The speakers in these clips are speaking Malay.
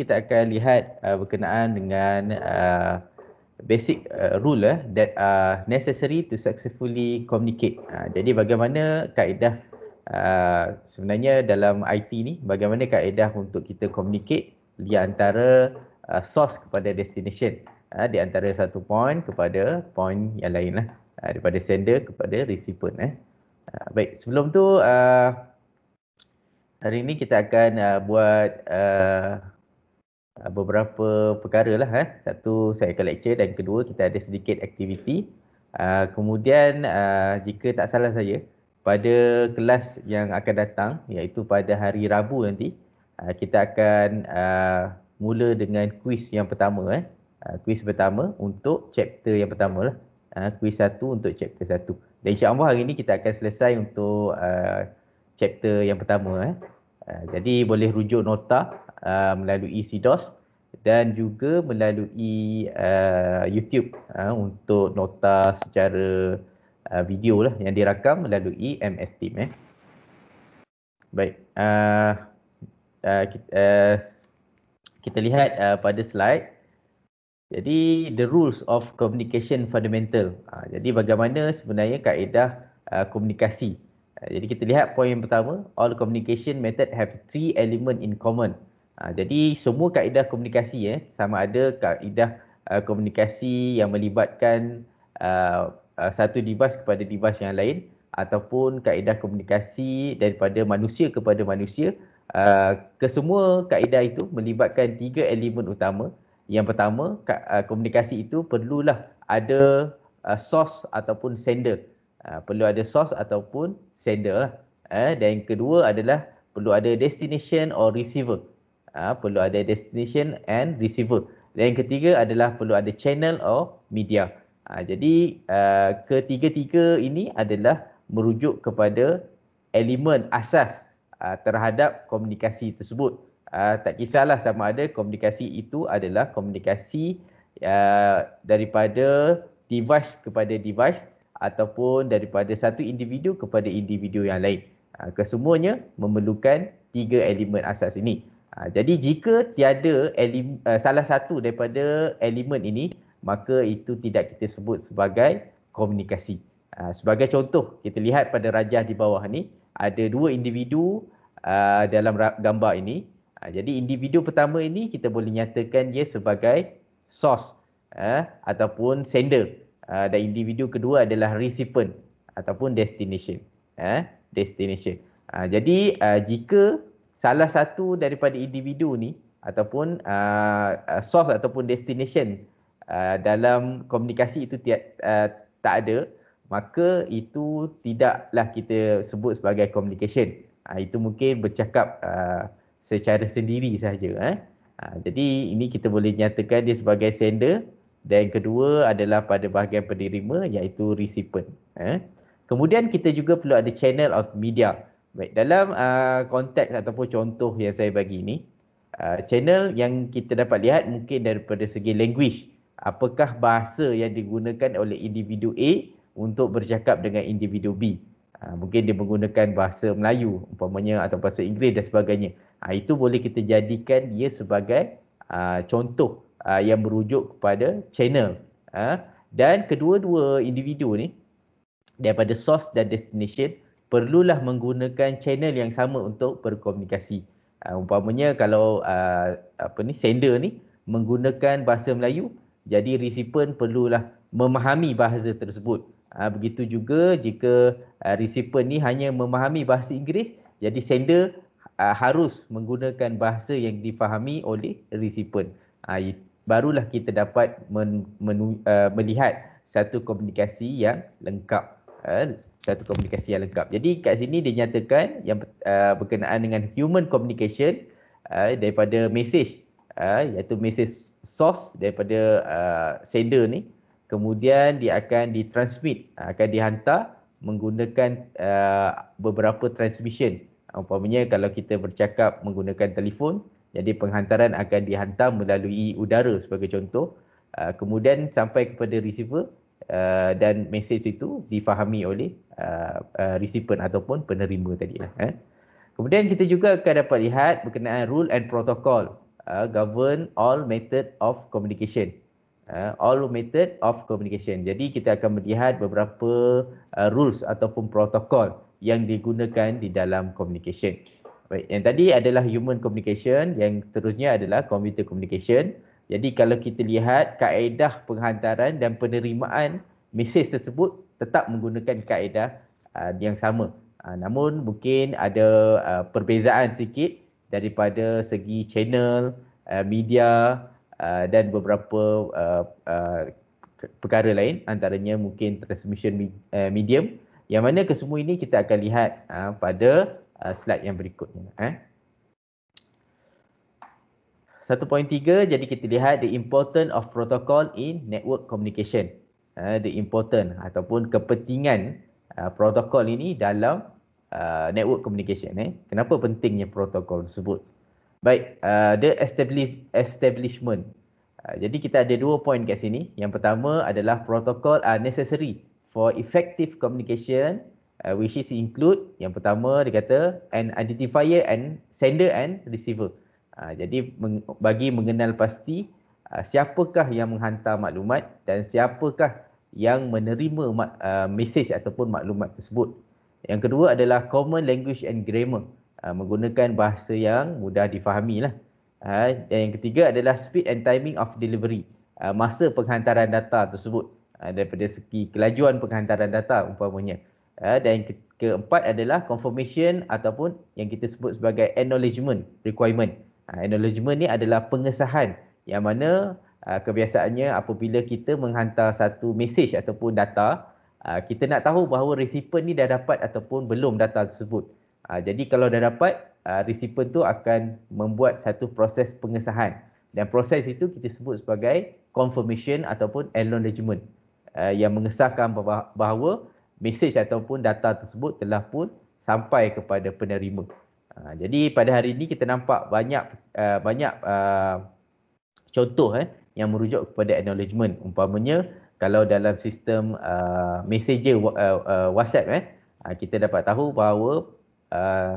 kita akan lihat uh, berkenaan dengan uh, basic uh, rule uh, that are necessary to successfully communicate. Uh, jadi bagaimana kaedah uh, sebenarnya dalam IT ni, bagaimana kaedah untuk kita communicate di antara uh, source kepada destination. Uh, di antara satu point kepada point yang lain lah. Uh, daripada sender kepada recipient. Eh. Uh, baik, sebelum tu uh, hari ni kita akan uh, buat uh, Ah, beberapa perkara lah eh. Satu saya akan lecture dan kedua kita ada sedikit aktiviti. Uh, kemudian uh, jika tak salah saya pada kelas yang akan datang iaitu pada hari Rabu nanti uh, kita akan uh, mula dengan kuis yang pertama eh. Uh, kuis pertama untuk chapter yang pertama lah. Uh, kuis satu untuk chapter satu. Dan insya Allah hari ini kita akan selesai untuk uh, chapter yang pertama eh. Uh, jadi boleh rujuk nota uh, melalui CDOS dan juga melalui uh, YouTube uh, untuk nota secara uh, video lah yang dirakam melalui MS Team. Eh. Baik, uh, uh, kita, uh, kita lihat uh, pada slide. Jadi, the rules of communication fundamental. Uh, jadi, bagaimana sebenarnya kaedah uh, komunikasi. Uh, jadi, kita lihat poin pertama. All communication method have three element in common. Ha, jadi semua kaedah komunikasi eh sama ada kaedah uh, komunikasi yang melibatkan uh, uh, satu device kepada device yang lain ataupun kaedah komunikasi daripada manusia kepada manusia uh, kesemua kaedah itu melibatkan tiga elemen utama yang pertama ka, uh, komunikasi itu perlulah ada uh, source ataupun sender uh, perlu ada source ataupun sender lah. eh dan yang kedua adalah perlu ada destination or receiver uh, perlu ada destination and receiver. Dan yang ketiga adalah perlu ada channel or media. Uh, jadi uh, ketiga-tiga ini adalah merujuk kepada elemen asas uh, terhadap komunikasi tersebut. Uh, tak kisahlah sama ada komunikasi itu adalah komunikasi uh, daripada device kepada device ataupun daripada satu individu kepada individu yang lain. Uh, kesemuanya memerlukan tiga elemen asas ini. Ha, jadi jika tiada elem, uh, eh, salah satu daripada elemen ini, maka itu tidak kita sebut sebagai komunikasi. Ha, sebagai contoh, kita lihat pada rajah di bawah ni, ada dua individu uh, dalam gambar ini. Ha, jadi individu pertama ini kita boleh nyatakan dia sebagai source uh, ataupun sender. Uh, dan individu kedua adalah recipient ataupun destination. Uh, destination. Uh, jadi uh, jika salah satu daripada individu ni ataupun uh, uh, source ataupun destination uh, dalam komunikasi itu ti- uh, tak ada maka itu tidaklah kita sebut sebagai communication uh, itu mungkin bercakap uh, secara sendiri sahaja eh uh, jadi ini kita boleh nyatakan dia sebagai sender dan kedua adalah pada bahagian penerima iaitu recipient eh kemudian kita juga perlu ada channel of media Baik, dalam uh, konteks ataupun contoh yang saya bagi ni, uh, channel yang kita dapat lihat mungkin daripada segi language, apakah bahasa yang digunakan oleh individu A untuk bercakap dengan individu B. Uh, mungkin dia menggunakan bahasa Melayu umpamanya atau bahasa Inggeris dan sebagainya. Uh, itu boleh kita jadikan dia sebagai uh, contoh uh, yang merujuk kepada channel. Uh, dan kedua-dua individu ni, daripada source dan destination, perlulah menggunakan channel yang sama untuk berkomunikasi. Uh, umpamanya kalau uh, apa ni sender ni menggunakan bahasa Melayu, jadi recipient perlulah memahami bahasa tersebut. Uh, begitu juga jika uh, recipient ni hanya memahami bahasa Inggeris, jadi sender uh, harus menggunakan bahasa yang difahami oleh recipient. Uh, barulah kita dapat men- menu- uh, melihat satu komunikasi yang lengkap. Uh, satu komunikasi yang lengkap. Jadi kat sini dia nyatakan yang uh, berkenaan dengan human communication uh, daripada message uh, iaitu message source daripada uh, sender ni kemudian dia akan ditransmit uh, akan dihantar menggunakan uh, beberapa transmission umpamanya kalau kita bercakap menggunakan telefon jadi penghantaran akan dihantar melalui udara sebagai contoh uh, kemudian sampai kepada receiver uh, dan message itu difahami oleh uh, uh, recipient ataupun penerima tadi lah. Eh. Kemudian kita juga akan dapat lihat berkenaan rule and protocol uh, govern all method of communication. Uh, all method of communication. Jadi kita akan melihat beberapa uh, rules ataupun protokol yang digunakan di dalam communication. Baik, yang tadi adalah human communication, yang seterusnya adalah computer communication. Uh, jadi kalau kita lihat kaedah penghantaran dan penerimaan mesej tersebut tetap menggunakan kaedah uh, yang sama. Uh, namun mungkin ada uh, perbezaan sikit daripada segi channel, uh, media uh, dan beberapa uh, uh, perkara lain antaranya mungkin transmission eh, medium yang mana kesemua ini kita akan lihat uh, pada uh, slide yang berikutnya. Eh. 1.3 jadi kita lihat the importance of protocol in network communication. Uh, the important ataupun kepentingan uh, protokol ini dalam uh, network communication. Eh. Kenapa pentingnya protokol tersebut? Baik, uh, the establish establishment. Uh, jadi kita ada dua poin kat sini. Yang pertama adalah protokol are necessary for effective communication uh, which is include yang pertama dia kata an identifier and sender and receiver. Ha, jadi meng, bagi mengenal pasti uh, siapakah yang menghantar maklumat dan siapakah yang menerima uh, mesej ataupun maklumat tersebut. Yang kedua adalah common language and grammar. Uh, menggunakan bahasa yang mudah difahami lah. dan yang ketiga adalah speed and timing of delivery. Uh, masa penghantaran data tersebut. Uh, daripada segi kelajuan penghantaran data umpamanya. Uh, dan yang keempat adalah confirmation ataupun yang kita sebut sebagai acknowledgement requirement. Ha, acknowledgement ni adalah pengesahan yang mana ha, kebiasaannya apabila kita menghantar satu message ataupun data, ha, kita nak tahu bahawa recipient ni dah dapat ataupun belum data tersebut. Jadi kalau dah dapat, recipient tu akan membuat satu proses pengesahan. Dan proses itu kita sebut sebagai confirmation ataupun acknowledgement yang mengesahkan bahawa message ataupun data tersebut telah pun sampai kepada penerima. Ha, jadi pada hari ini kita nampak banyak uh, banyak uh, contoh eh yang merujuk kepada acknowledgement umpamanya kalau dalam sistem uh, messenger uh, uh, WhatsApp eh kita dapat tahu bahawa uh,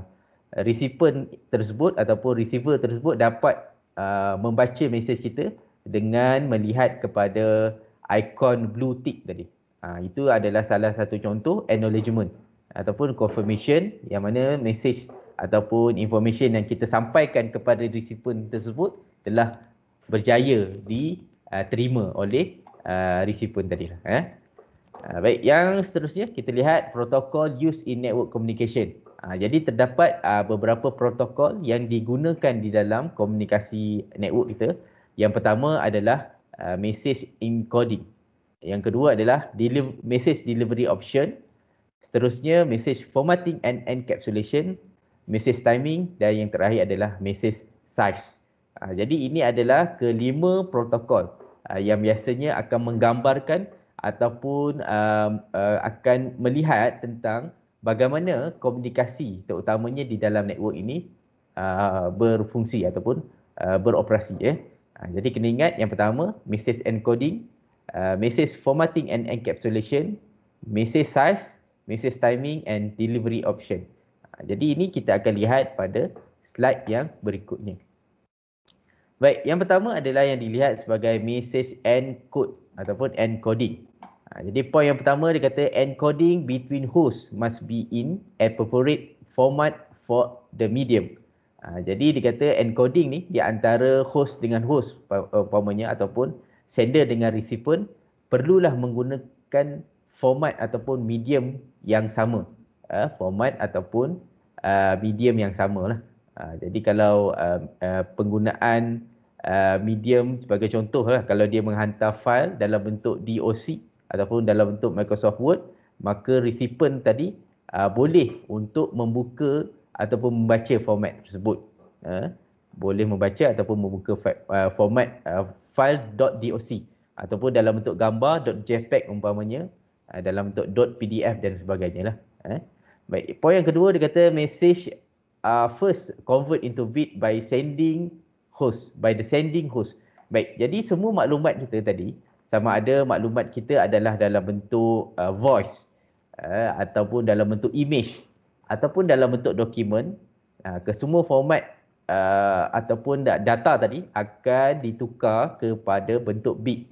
recipient tersebut ataupun receiver tersebut dapat uh, membaca mesej kita dengan melihat kepada ikon blue tick tadi. Ha, itu adalah salah satu contoh acknowledgement ataupun confirmation yang mana mesej ataupun information yang kita sampaikan kepada recipient tersebut telah berjaya diterima uh, oleh uh, recipient tadi. Eh? Uh, baik, yang seterusnya kita lihat protokol use in network communication. Uh, jadi terdapat uh, beberapa protokol yang digunakan di dalam komunikasi network kita. Yang pertama adalah uh, message encoding. Yang kedua adalah deliver- message delivery option. Seterusnya message formatting and encapsulation message timing dan yang terakhir adalah message size. Ha, jadi ini adalah kelima protokol ha, yang biasanya akan menggambarkan ataupun um, uh, akan melihat tentang bagaimana komunikasi terutamanya di dalam network ini uh, berfungsi ataupun uh, beroperasi. Eh. Ha, jadi kena ingat yang pertama message encoding, uh, message formatting and encapsulation, message size, message timing and delivery option. Ha, jadi ini kita akan lihat pada slide yang berikutnya. Baik, yang pertama adalah yang dilihat sebagai message encode ataupun encoding. Ha, jadi poin yang pertama dia kata encoding between hosts must be in appropriate format for the medium. Ha, jadi dia kata encoding ni di antara host dengan host umpamanya ataupun sender dengan recipient perlulah menggunakan format ataupun medium yang sama uh, format ataupun uh, medium yang sama lah. Uh, jadi kalau uh, uh, penggunaan uh, medium sebagai contoh lah, kalau dia menghantar file dalam bentuk DOC ataupun dalam bentuk Microsoft Word, maka recipient tadi uh, boleh untuk membuka ataupun membaca format tersebut. Uh, boleh membaca ataupun membuka uh, format uh, file .doc ataupun dalam bentuk gambar .jpeg umpamanya, uh, dalam bentuk .pdf dan sebagainya lah. Uh. Baik, poin yang kedua dia kata message uh, first convert into bit by sending host, by the sending host. Baik, jadi semua maklumat kita tadi, sama ada maklumat kita adalah dalam bentuk uh, voice uh, ataupun dalam bentuk image ataupun dalam bentuk dokumen, uh, ke semua format uh, ataupun data tadi akan ditukar kepada bentuk bit.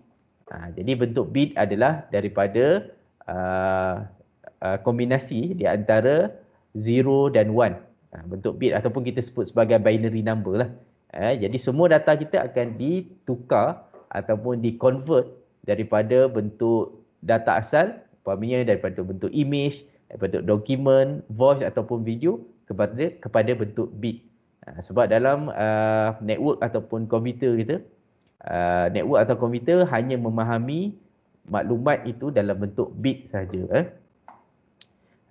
Uh, jadi bentuk bit adalah daripada uh, Uh, kombinasi di antara 0 dan 1 ha, bentuk bit ataupun kita sebut sebagai binary number lah. Eh, jadi semua data kita akan ditukar ataupun di-convert daripada bentuk data asal umpamanya daripada bentuk image, daripada dokumen, voice ataupun video kepada kepada bentuk bit. Ha, sebab dalam uh, network ataupun komputer kita, uh, network atau komputer hanya memahami maklumat itu dalam bentuk bit sahaja. Eh.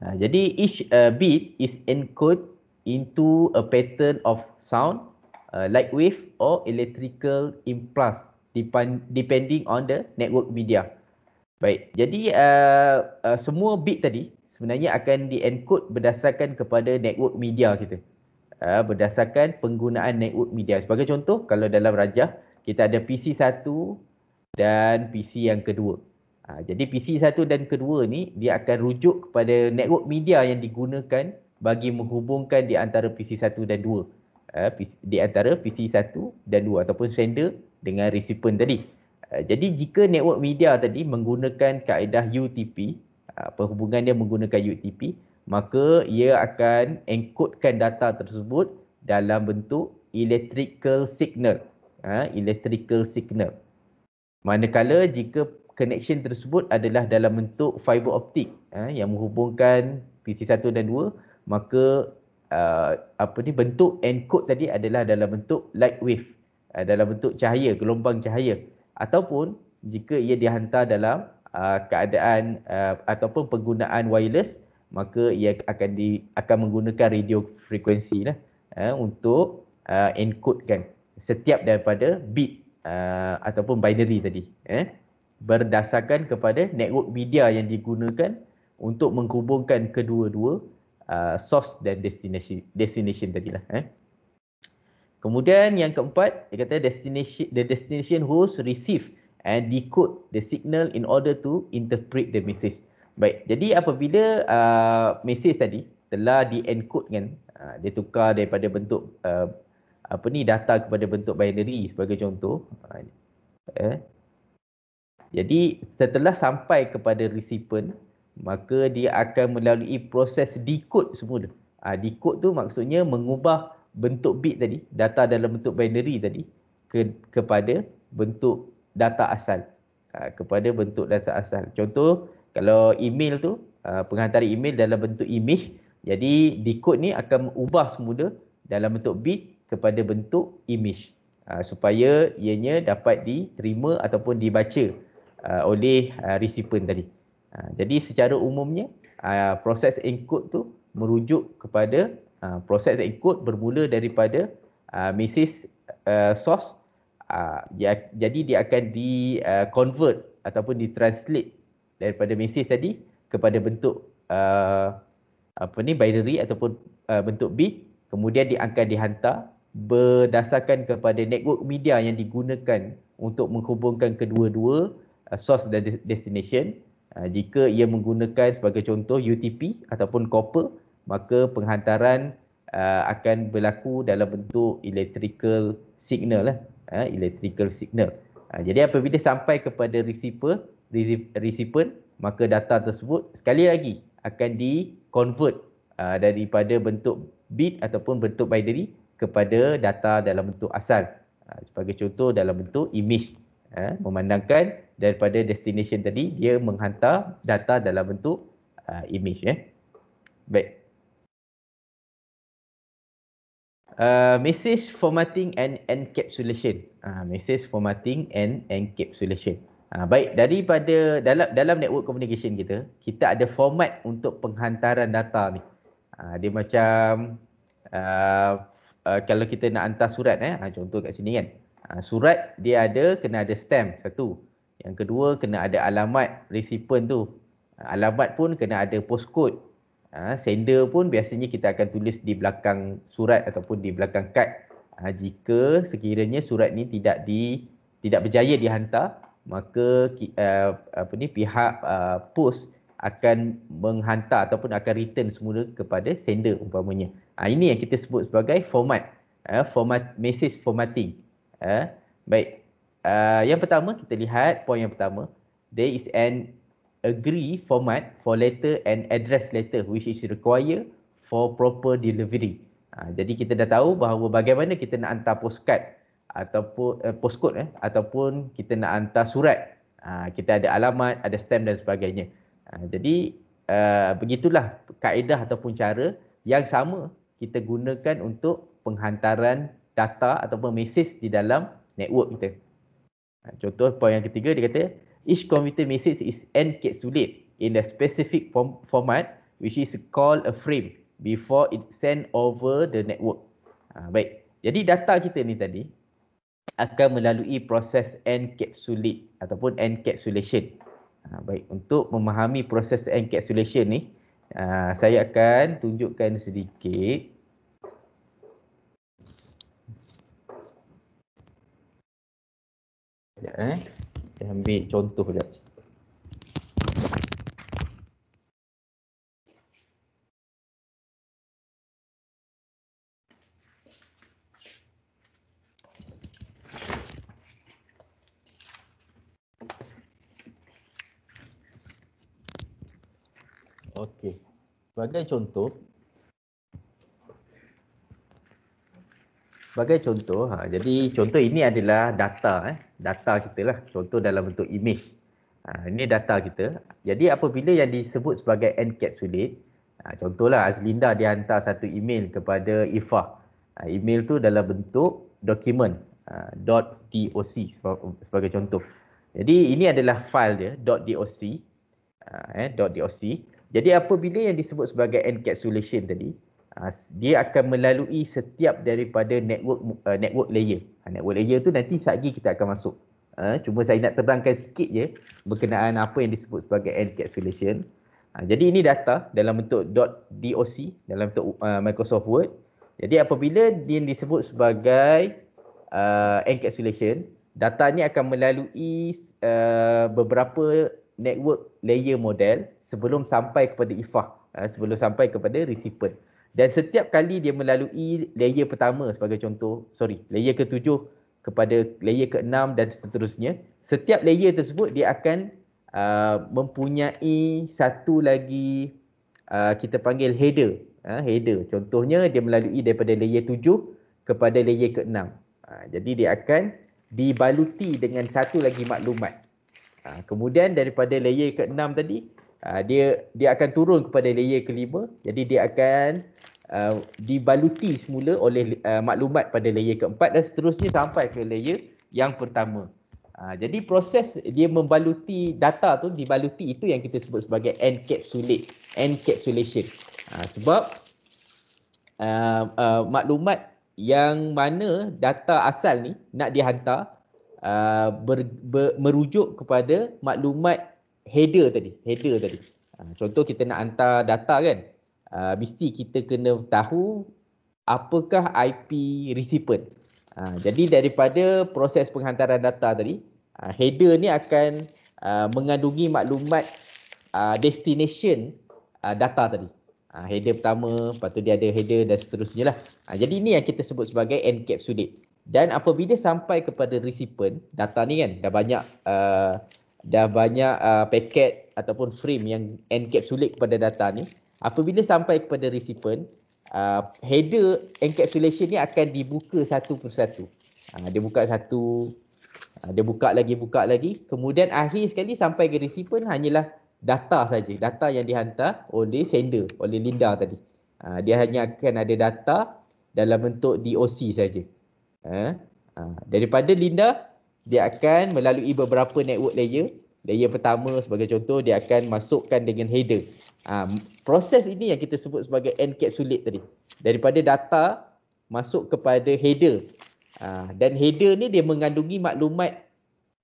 Uh, jadi each uh, beat is encoded into a pattern of sound, uh, light wave or electrical impulse depending on the network media. Baik, jadi uh, uh, semua bit tadi sebenarnya akan di-encode berdasarkan kepada network media kita. Uh, berdasarkan penggunaan network media. Sebagai contoh, kalau dalam rajah, kita ada PC satu dan PC yang kedua. Ha, jadi PC satu dan kedua ni dia akan rujuk kepada network media yang digunakan bagi menghubungkan di antara PC satu dan dua. Ha, di antara PC satu dan dua ataupun sender dengan recipient tadi. Ha, jadi jika network media tadi menggunakan kaedah UTP, ha, perhubungan dia menggunakan UTP, maka ia akan encodekan data tersebut dalam bentuk electrical signal. Ha, electrical signal. Manakala jika connection tersebut adalah dalam bentuk fiber optik eh, yang menghubungkan PC 1 dan 2 maka uh, apa ni bentuk encode tadi adalah dalam bentuk light wave uh, dalam bentuk cahaya gelombang cahaya ataupun jika ia dihantar dalam uh, keadaan uh, ataupun penggunaan wireless maka ia akan di akan menggunakan radio frekuensi lah eh, untuk uh, encode kan setiap daripada bit uh, ataupun binary tadi eh berdasarkan kepada network media yang digunakan untuk menghubungkan kedua-dua uh, source dan destination destination lah eh. Kemudian yang keempat dia kata destination the destination host receive and decode the signal in order to interpret the message. Baik. Jadi apabila uh, message tadi telah di-encode kan uh, dia tukar daripada bentuk uh, apa ni data kepada bentuk binary sebagai contoh uh, eh jadi setelah sampai kepada recipient, maka dia akan melalui proses decode semula. Ha, ah, decode tu maksudnya mengubah bentuk bit tadi, data dalam bentuk binary tadi ke, kepada bentuk data asal. Ha, kepada bentuk data asal. Contoh kalau email tu, ha, ah, penghantar email dalam bentuk image, jadi decode ni akan mengubah semula dalam bentuk bit kepada bentuk image. Ha, supaya ianya dapat diterima ataupun dibaca uh, oleh uh, recipient tadi. Uh, jadi secara umumnya uh, proses encode tu merujuk kepada uh, proses encode bermula daripada uh, message uh, source. Uh, dia, jadi dia akan di uh, convert ataupun di translate daripada mesis tadi kepada bentuk uh, apa ni binary ataupun uh, bentuk bit kemudian dia akan dihantar berdasarkan kepada network media yang digunakan untuk menghubungkan kedua-dua uh, source dan de- destination. Uh, jika ia menggunakan sebagai contoh UTP ataupun copper, maka penghantaran uh, akan berlaku dalam bentuk electrical signal lah, uh, electrical signal. Uh, jadi apabila sampai kepada receiver, Receiver, maka data tersebut sekali lagi akan di convert uh, daripada bentuk bit ataupun bentuk binary kepada data dalam bentuk asal. Uh, sebagai contoh dalam bentuk image. Uh, memandangkan daripada destination tadi dia menghantar data dalam bentuk uh, image eh. Baik. Uh, message formatting and encapsulation. Ah uh, message formatting and encapsulation. Ah baik daripada dalam dalam network communication kita, kita ada format untuk penghantaran data ni. Uh, dia macam uh, uh, kalau kita nak hantar surat eh, uh, contoh kat sini kan. Uh, surat dia ada kena ada stamp satu. Yang kedua kena ada alamat resipen tu. Alamat pun kena ada postcode. Ha, sender pun biasanya kita akan tulis di belakang surat ataupun di belakang kad. Ha, jika sekiranya surat ni tidak di tidak berjaya dihantar, maka uh, apa ni pihak uh, eh, pos akan menghantar ataupun akan return semula kepada sender umpamanya. Ha, ini yang kita sebut sebagai format. Uh, format message formatting. Uh, baik, uh, yang pertama kita lihat poin yang pertama there is an agree format for letter and address letter which is required for proper delivery. Ha, jadi kita dah tahu bahawa bagaimana kita nak hantar postcard ataupun eh, postcode eh ataupun kita nak hantar surat. Ha, kita ada alamat, ada stamp dan sebagainya. Ha, jadi uh, begitulah kaedah ataupun cara yang sama kita gunakan untuk penghantaran data ataupun mesej di dalam network kita. Ha, contoh poin yang ketiga dia kata each computer message is encapsulated in a specific form- format which is called a frame before it send over the network. Ha, baik. Jadi data kita ni tadi akan melalui proses encapsulate ataupun encapsulation. Ha, baik, untuk memahami proses encapsulation ni, uh, saya akan tunjukkan sedikit. Sekejap eh. Saya ambil contoh sekejap. Okey. Sebagai contoh, sebagai contoh, ha, jadi contoh ini adalah data, eh, data kita lah, contoh dalam bentuk image. Ha, ini data kita. Jadi apabila yang disebut sebagai encapsulate, ha, contohlah Azlinda dia hantar satu email kepada Ifa. Ha, email tu dalam bentuk dokumen uh, ha, .doc sebagai contoh. Jadi ini adalah file dia .doc uh, ha, eh .doc. Jadi apabila yang disebut sebagai encapsulation tadi, Ah, dia akan melalui setiap daripada network uh, network layer. Ah, network layer tu nanti satgi kita akan masuk. Uh, cuma saya nak terangkan sikit je berkenaan apa yang disebut sebagai encapsulation. Uh, jadi ini data dalam bentuk .doc dalam bentuk uh, Microsoft Word. Jadi apabila dia disebut sebagai uh, encapsulation, data ni akan melalui uh, beberapa network layer model sebelum sampai kepada IFAH, uh, sebelum sampai kepada recipient dan setiap kali dia melalui layer pertama sebagai contoh sorry layer ketujuh kepada layer keenam dan seterusnya setiap layer tersebut dia akan uh, mempunyai satu lagi uh, kita panggil header uh, header contohnya dia melalui daripada layer tujuh kepada layer keenam uh, jadi dia akan dibaluti dengan satu lagi maklumat uh, kemudian daripada layer keenam tadi uh, dia dia akan turun kepada layer kelima jadi dia akan Uh, dibaluti semula oleh uh, maklumat pada layer keempat dan seterusnya sampai ke layer yang pertama. Uh, jadi proses dia membaluti data tu dibaluti itu yang kita sebut sebagai encapsulate, encapsulation. Uh, sebab uh, uh, maklumat yang mana data asal ni nak dihantar uh, ber, ber, merujuk kepada maklumat header tadi, header tadi. Uh, contoh kita nak hantar data kan, uh, mesti kita kena tahu apakah IP recipient. Uh, jadi daripada proses penghantaran data tadi, uh, header ni akan uh, mengandungi maklumat uh, destination uh, data tadi. Uh, header pertama, lepas tu dia ada header dan seterusnya lah. Uh, jadi ini yang kita sebut sebagai encapsulate. Dan apabila sampai kepada recipient, data ni kan dah banyak uh, dah banyak uh, paket ataupun frame yang encapsulate kepada data ni, Apabila sampai kepada recipient, uh, header encapsulation ni akan dibuka satu persatu. Uh, dia buka satu, uh, dia buka lagi, buka lagi. Kemudian akhir sekali sampai ke recipient hanyalah data saja, data yang dihantar oleh sender, oleh Linda tadi. Uh, dia hanya akan ada data dalam bentuk DOC saja. Uh, uh, daripada Linda, dia akan melalui beberapa network layer layer pertama sebagai contoh dia akan masukkan dengan header. Ha, proses ini yang kita sebut sebagai encapsulate tadi. Daripada data masuk kepada header. Ha, dan header ni dia mengandungi maklumat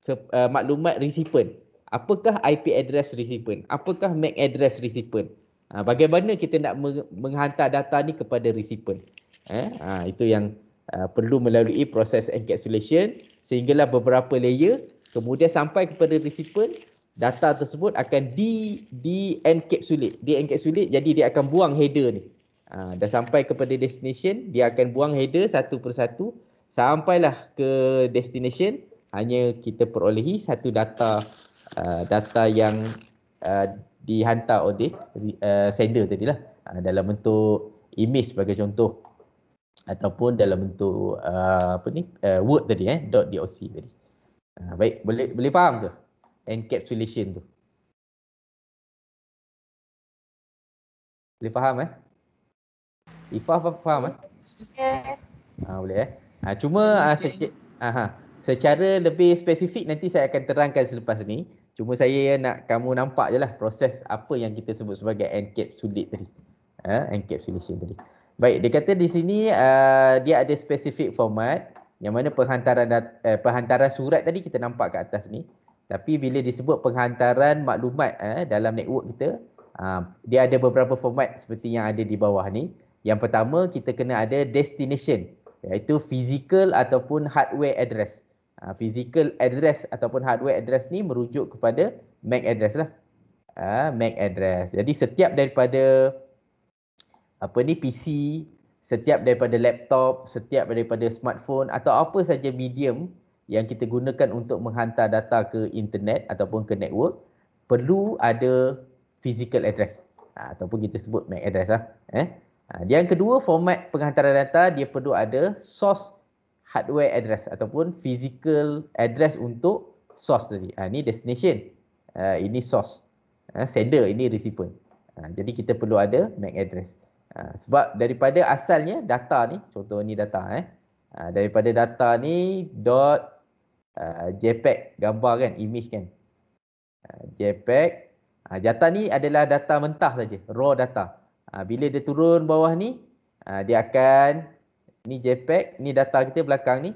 ke, uh, maklumat recipient. Apakah IP address recipient? Apakah MAC address recipient? Ha, bagaimana kita nak menghantar data ni kepada recipient? Eh, ha, itu yang uh, perlu melalui proses encapsulation sehinggalah beberapa layer kemudian sampai kepada recipient data tersebut akan di di encapsulate di encapsulate jadi dia akan buang header ni ha, dah sampai kepada destination dia akan buang header satu persatu sampailah ke destination hanya kita perolehi satu data uh, data yang uh, dihantar oleh uh, sender tadilah uh, dalam bentuk image sebagai contoh ataupun dalam bentuk uh, apa ni uh, word tadi eh .doc tadi Ah, baik, boleh boleh faham ke encapsulation tu? Boleh faham eh? Ifah faham, faham eh? Okay. Ah, ha, boleh eh? Ha, cuma okay. ha, secara, aha, secara lebih spesifik nanti saya akan terangkan selepas ni. Cuma saya nak kamu nampak je lah proses apa yang kita sebut sebagai encapsulate tadi. Ha, encapsulation tadi. Baik, dia kata di sini uh, dia ada specific format yang mana penghantaran eh, penghantaran surat tadi kita nampak kat atas ni tapi bila disebut penghantaran maklumat eh, dalam network kita aa, ah, dia ada beberapa format seperti yang ada di bawah ni yang pertama kita kena ada destination iaitu physical ataupun hardware address aa, ah, physical address ataupun hardware address ni merujuk kepada MAC address lah aa, ah, MAC address jadi setiap daripada apa ni PC setiap daripada laptop, setiap daripada smartphone atau apa saja medium yang kita gunakan untuk menghantar data ke internet ataupun ke network perlu ada physical address ha, ataupun kita sebut MAC address lah. Eh? Ha, yang kedua format penghantaran data dia perlu ada source hardware address ataupun physical address untuk source tadi. Ha, ini destination, uh, ini source, uh, sender, ini recipient. Ha, jadi kita perlu ada MAC address. Ha, sebab daripada asalnya data ni, contoh ni data eh. Ha, daripada data ni dot uh, jpeg gambar kan, image kan. Uh, jpeg. Ha, data ni adalah data mentah saja, raw data. Ha, bila dia turun bawah ni, ha, dia akan ni jpeg, ni data kita belakang ni.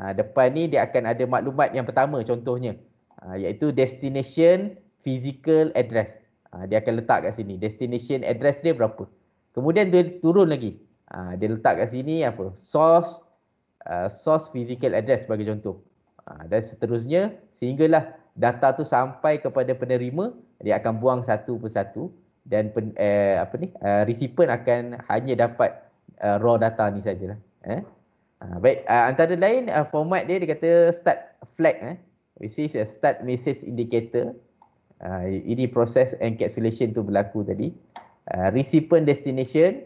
Ha, depan ni dia akan ada maklumat yang pertama contohnya. Ha, iaitu destination physical address. Ha, dia akan letak kat sini. Destination address dia berapa? Kemudian dia turun lagi. Ha, dia letak kat sini apa? Source uh, source physical address sebagai contoh. Ha, dan seterusnya sehinggalah data tu sampai kepada penerima dia akan buang satu persatu dan pen, eh, apa ni uh, recipient akan hanya dapat uh, raw data ni sajalah eh uh, baik uh, antara lain uh, format dia dia kata start flag eh which is start message indicator uh, ini proses encapsulation tu berlaku tadi uh, recipient destination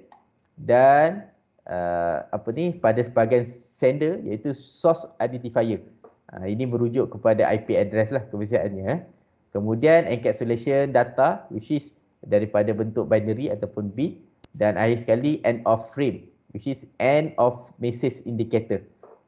dan uh, apa ni pada sebahagian sender iaitu source identifier. Uh, ini merujuk kepada IP address lah kebiasaannya. Eh. Kemudian encapsulation data which is daripada bentuk binary ataupun bit dan akhir sekali end of frame which is end of message indicator.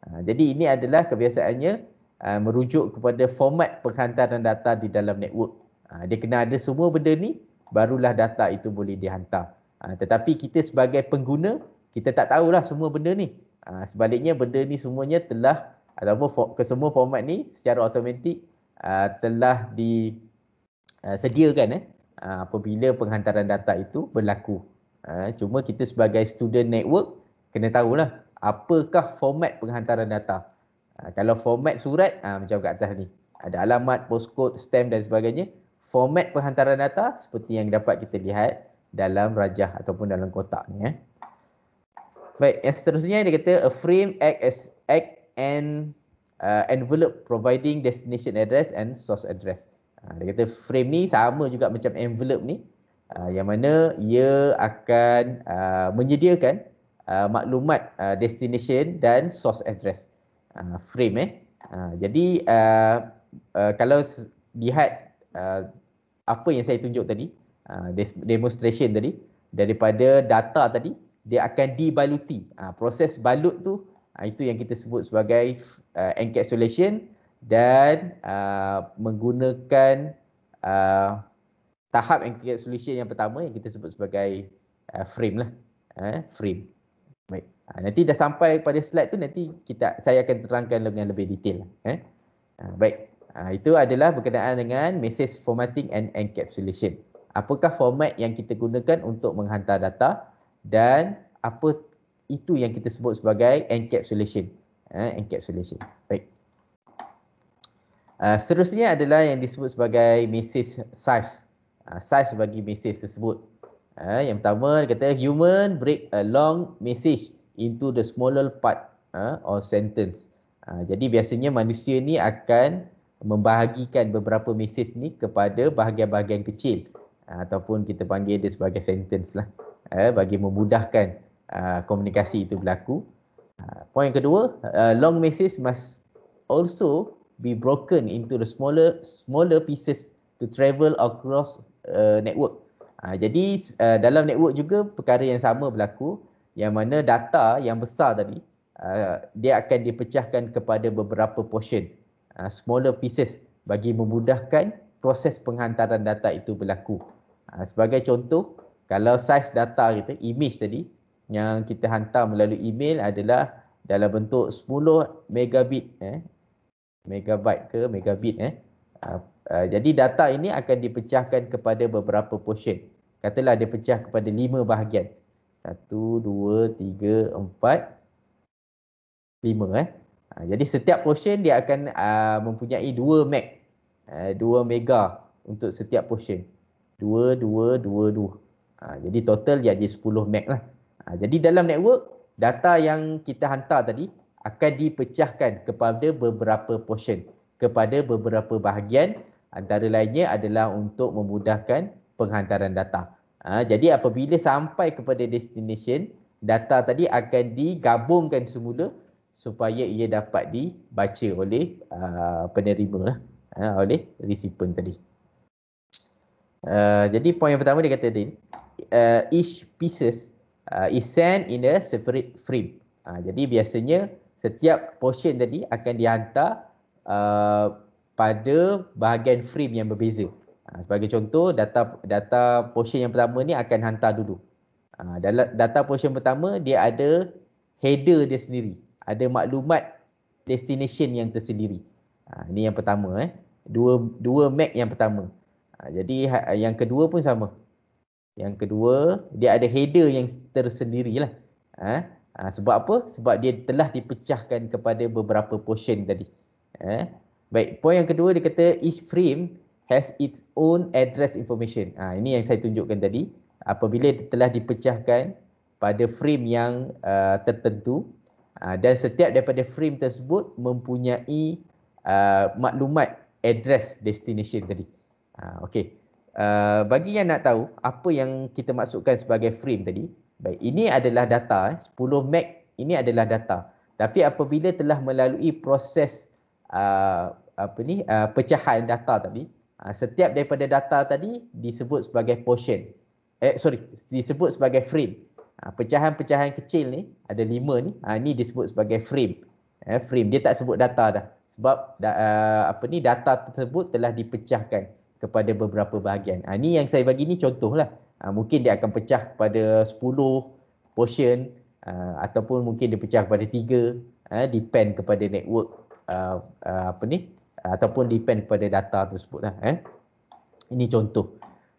Ha, jadi ini adalah kebiasaannya ha, merujuk kepada format penghantaran data di dalam network. Ha, dia kena ada semua benda ni barulah data itu boleh dihantar. Ha, tetapi kita sebagai pengguna, kita tak tahulah semua benda ni. Ha, sebaliknya benda ni semuanya telah ataupun for, kesemua format ni secara automatik uh, telah disediakan eh, uh, apabila penghantaran data itu berlaku. Uh, cuma kita sebagai student network kena tahulah apakah format penghantaran data. Uh, kalau format surat uh, macam kat atas ni. Ada alamat, postcode, stamp dan sebagainya format penghantaran data seperti yang dapat kita lihat dalam rajah ataupun dalam kotak ni. Eh. Baik, yang seterusnya dia kata a frame act as act and uh, envelope providing destination address and source address. Uh, dia kata frame ni sama juga macam envelope ni uh, yang mana ia akan uh, menyediakan uh, maklumat uh, destination dan source address. Uh, frame eh. Uh, jadi uh, uh, kalau lihat uh, apa yang saya tunjuk tadi, uh, demonstration tadi, daripada data tadi, dia akan dibaluti. Uh, proses balut tu, uh, itu yang kita sebut sebagai uh, encapsulation dan uh, menggunakan uh, tahap encapsulation yang pertama yang kita sebut sebagai uh, frame lah. Uh, frame. Baik. Uh, nanti dah sampai pada slide tu, nanti kita saya akan terangkan dengan lebih detail. Lah, eh? Uh, baik. Uh, itu adalah berkenaan dengan message formatting and encapsulation. Apakah format yang kita gunakan untuk menghantar data dan apa itu yang kita sebut sebagai encapsulation. Uh, encapsulation. Baik. Uh, seterusnya adalah yang disebut sebagai message size. Uh, size bagi message tersebut. Uh, yang pertama dia kata human break a long message into the smaller part uh, or sentence. Uh, jadi biasanya manusia ni akan membahagikan beberapa mesej ni kepada bahagian-bahagian kecil ah, ataupun kita panggil dia sebagai sentence lah eh, bagi memudahkan uh, komunikasi itu berlaku. Uh, Poin kedua, uh, long message must also be broken into the smaller smaller pieces to travel across uh, network. Uh, jadi uh, dalam network juga perkara yang sama berlaku yang mana data yang besar tadi uh, dia akan dipecahkan kepada beberapa portion. Uh, uh, smaller pieces bagi memudahkan proses penghantaran data itu berlaku. Uh, sebagai contoh, kalau size data kita, image tadi yang kita hantar melalui email adalah dalam bentuk 10 megabit eh megabyte ke megabit eh. Uh, uh, jadi data ini akan dipecahkan kepada beberapa portion. Katalah dia pecah kepada lima bahagian. 1 2 3 4 5 eh. Ha, jadi setiap portion dia akan uh, mempunyai 2 meg. Uh, 2 mega untuk setiap portion. 2, 2, 2, 2. Uh, jadi total dia jadi 10 meg lah. Uh, jadi dalam network, data yang kita hantar tadi akan dipecahkan kepada beberapa portion. Kepada beberapa bahagian antara lainnya adalah untuk memudahkan penghantaran data. Ha, jadi apabila sampai kepada destination, data tadi akan digabungkan semula supaya ia dapat dibaca oleh uh, penerima uh, oleh recipient tadi. Uh, jadi poin yang pertama dia kata tadi uh, each pieces uh, is sent in a separate frame. Uh, jadi biasanya setiap portion tadi akan dihantar uh, pada bahagian frame yang berbeza. Uh, sebagai contoh data data portion yang pertama ni akan hantar dulu. Uh, data portion pertama dia ada header dia sendiri ada maklumat destination yang tersendiri. Ha, ini yang pertama eh. Dua dua Mac yang pertama. Ha, jadi ha, yang kedua pun sama. Yang kedua dia ada header yang tersendirilah. Ah ha, ha, sebab apa? Sebab dia telah dipecahkan kepada beberapa portion tadi. Ha, baik, poin yang kedua dia kata each frame has its own address information. ha, ini yang saya tunjukkan tadi. Apabila telah dipecahkan pada frame yang uh, tertentu, Ah, dan setiap daripada frame tersebut mempunyai uh, maklumat address destination tadi. Uh, ah, okay. Uh, bagi yang nak tahu apa yang kita masukkan sebagai frame tadi, baik ini adalah data, 10 eh, meg ini adalah data. Tapi apabila telah melalui proses uh, apa ni uh, pecahan data tadi, uh, setiap daripada data tadi disebut sebagai portion. Eh sorry, disebut sebagai frame. Uh, Ah, pecahan-pecahan kecil ni ada lima ni ha, ni disebut sebagai frame ya, frame dia tak sebut data dah sebab da, uh, apa ni data tersebut telah dipecahkan kepada beberapa bahagian ha, ni yang saya bagi ni contoh lah ha, mungkin dia akan pecah kepada 10 portion uh, ataupun mungkin dia pecah kepada 3 uh, depend kepada network uh, uh, apa ni ataupun depend kepada data tersebut lah eh. ini contoh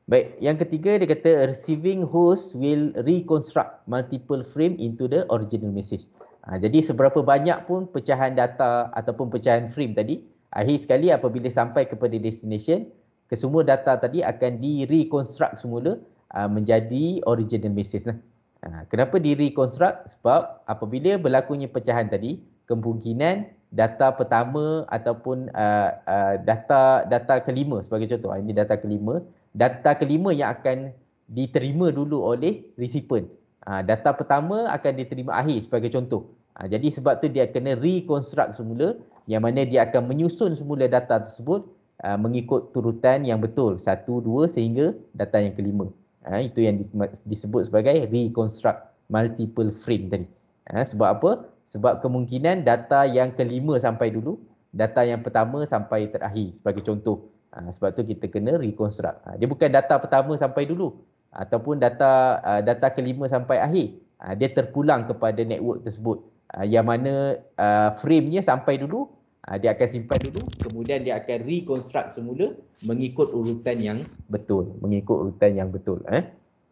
Baik, yang ketiga dia kata receiving host will reconstruct multiple frame into the original message. Ha, jadi seberapa banyak pun pecahan data ataupun pecahan frame tadi, akhir sekali apabila sampai kepada destination, kesemua data tadi akan di-reconstruct semula ha, menjadi original message. Lah. Ha, kenapa di-reconstruct? Sebab apabila berlakunya pecahan tadi, kemungkinan data pertama ataupun uh, uh, data data kelima sebagai contoh, ha, ini data kelima, data kelima yang akan diterima dulu oleh recipient. Ha, data pertama akan diterima akhir sebagai contoh. Ha, jadi sebab tu dia kena reconstruct semula yang mana dia akan menyusun semula data tersebut ha, mengikut turutan yang betul. Satu, dua sehingga data yang kelima. Ha, itu yang disebut sebagai reconstruct multiple frame tadi. Ha, sebab apa? Sebab kemungkinan data yang kelima sampai dulu, data yang pertama sampai terakhir sebagai contoh. Ha, sebab tu kita kena reconstruct. Ha, dia bukan data pertama sampai dulu ataupun data uh, data kelima sampai akhir. Ha, dia terpulang kepada network tersebut. Ha, yang mana uh, frame-nya sampai dulu, ha, dia akan simpan dulu, kemudian dia akan reconstruct semula mengikut urutan yang betul, mengikut urutan yang betul eh.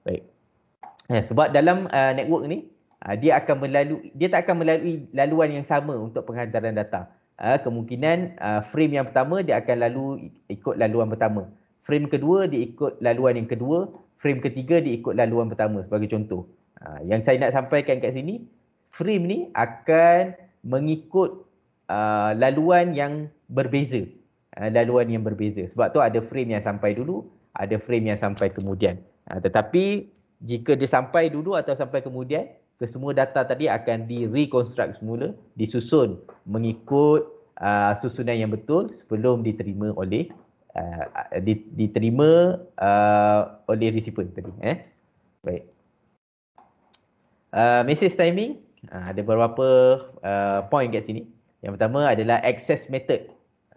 Baik. Eh, sebab dalam uh, network ni uh, dia akan melalui dia tak akan melalui laluan yang sama untuk penghantaran data uh, kemungkinan uh, frame yang pertama dia akan lalu ikut laluan pertama. Frame kedua dia ikut laluan yang kedua. Frame ketiga dia ikut laluan pertama sebagai contoh. Uh, yang saya nak sampaikan kat sini, frame ni akan mengikut uh, laluan yang berbeza. Uh, laluan yang berbeza. Sebab tu ada frame yang sampai dulu, ada frame yang sampai kemudian. Uh, tetapi jika dia sampai dulu atau sampai kemudian, kesemua data tadi akan direconstruct semula, disusun mengikut uh, susunan yang betul sebelum diterima oleh uh, diterima uh, oleh recipient tadi eh. Baik. Uh, message timing uh, ada beberapa uh, point kat sini. Yang pertama adalah access method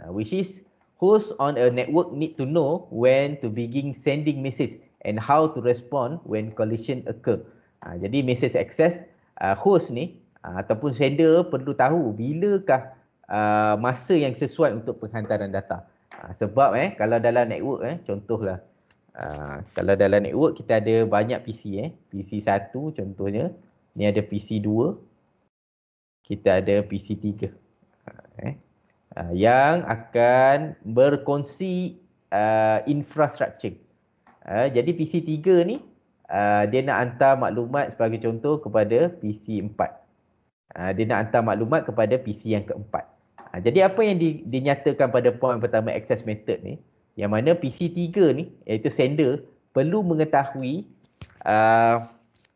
uh, which is host on a network need to know when to begin sending message and how to respond when collision occur. Ha, jadi message access uh, host ni uh, ataupun sender perlu tahu bilakah uh, masa yang sesuai untuk penghantaran data. Uh, sebab eh kalau dalam network eh contohlah uh, kalau dalam network kita ada banyak PC eh. PC 1 contohnya ni ada PC 2 kita ada PC 3 uh, eh uh, yang akan berkongsi uh, infrastructure. Uh, jadi PC 3 ni Ah, dia nak hantar maklumat sebagai contoh kepada PC 4. Uh, dia nak hantar maklumat kepada PC yang keempat. Uh, jadi apa yang di, dinyatakan pada poin pertama access method ni, yang mana PC 3 ni iaitu sender perlu mengetahui uh,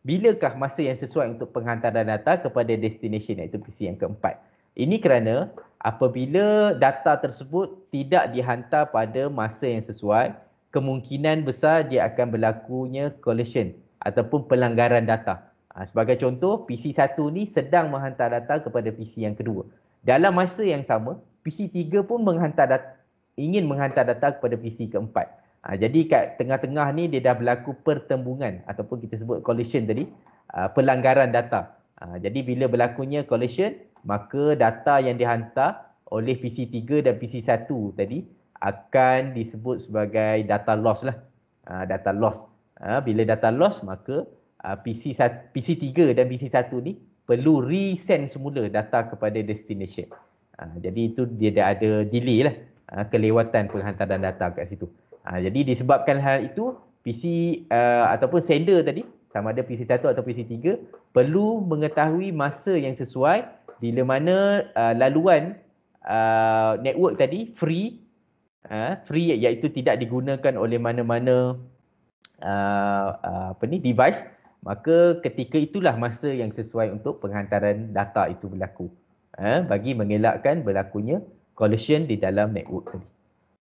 bilakah masa yang sesuai untuk penghantaran data kepada destination iaitu PC yang keempat. Ini kerana apabila data tersebut tidak dihantar pada masa yang sesuai, kemungkinan besar dia akan berlakunya collision ataupun pelanggaran data. Ha, sebagai contoh, PC 1 ni sedang menghantar data kepada PC yang kedua. Dalam masa yang sama, PC 3 pun menghantar data, ingin menghantar data kepada PC keempat. Ha, jadi kat tengah-tengah ni dia dah berlaku pertembungan ataupun kita sebut collision tadi, ha, pelanggaran data. Ha, jadi bila berlakunya collision, maka data yang dihantar oleh PC 3 dan PC 1 tadi akan disebut sebagai data loss lah. Uh, data loss. Uh, bila data loss maka uh, PC PC3 dan PC1 ni perlu resend semula data kepada destination. Uh, jadi itu dia ada, ada delay lah. Uh, kelewatan penghantaran data kat situ. Uh, jadi disebabkan hal itu PC uh, ataupun sender tadi sama ada PC1 atau PC3 perlu mengetahui masa yang sesuai bila mana uh, laluan uh, network tadi free uh, free iaitu tidak digunakan oleh mana-mana uh, uh, ni device maka ketika itulah masa yang sesuai untuk penghantaran data itu berlaku uh, bagi mengelakkan berlakunya collision di dalam network tadi.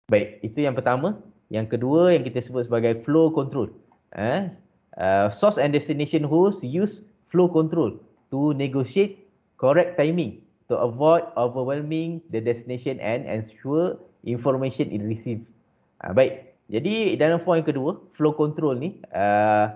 Baik, itu yang pertama. Yang kedua yang kita sebut sebagai flow control. Ha? Uh, source and destination host use flow control to negotiate correct timing to avoid overwhelming the destination and ensure information it receive. Uh, baik. Jadi dalam poin kedua, flow control ni uh,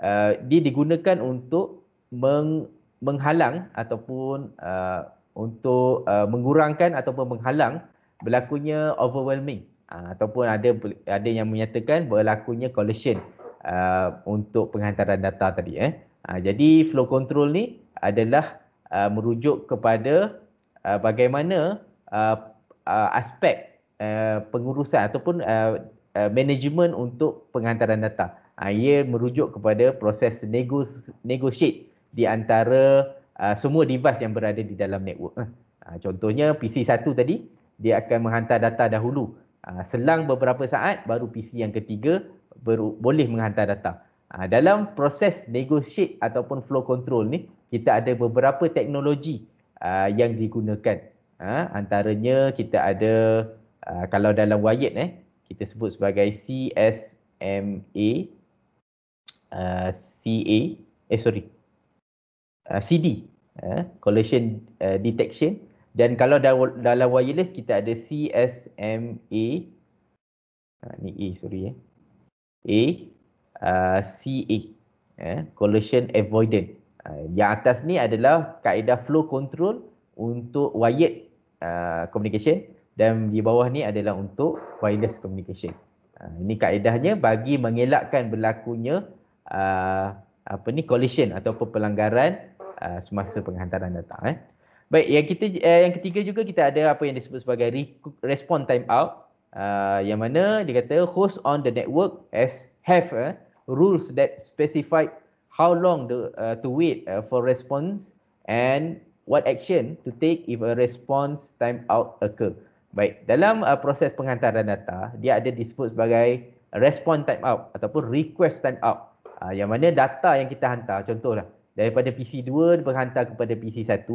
uh, dia digunakan untuk meng, menghalang ataupun uh, untuk uh, mengurangkan ataupun menghalang berlakunya overwhelming uh, ataupun ada ada yang menyatakan berlakunya collision uh, untuk penghantaran data tadi eh. Uh, jadi flow control ni adalah uh, merujuk kepada uh, bagaimana uh, uh, aspek Eh, pengurusan ataupun uh, eh, uh, eh, manajemen untuk penghantaran data. Uh, ia merujuk kepada proses negos, negotiate di antara uh, semua device yang berada di dalam network. Uh, contohnya PC satu tadi, dia akan menghantar data dahulu. Uh, selang beberapa saat, baru PC yang ketiga boleh menghantar data. Uh, dalam proses negotiate ataupun flow control ni, kita ada beberapa teknologi uh, yang digunakan. Uh, antaranya kita ada Ah, kalau dalam wayat eh kita sebut sebagai CSMA uh, ah, CA eh sorry uh, ah, CD uh, collision uh, detection dan kalau dalam wireless kita ada CSMA uh, ni A sorry eh A uh, CA uh, eh, collision avoidance uh, yang atas ni adalah kaedah flow control untuk wired uh, communication dan di bawah ni adalah untuk wireless communication. Uh, ini kaedahnya bagi mengelakkan berlakunya uh, apa ni collision atau pelanggaran uh, semasa penghantaran data eh. Baik, yang kita uh, yang ketiga juga kita ada apa yang disebut sebagai re- response time out uh, yang mana dia kata host on the network as have uh, rules that specify how long the uh, to wait uh, for response and what action to take if a response time out occur. Baik, dalam uh, proses penghantaran data, dia ada disebut sebagai response time out ataupun request time out. Uh, yang mana data yang kita hantar, contohlah daripada PC2 berhantar kepada PC1,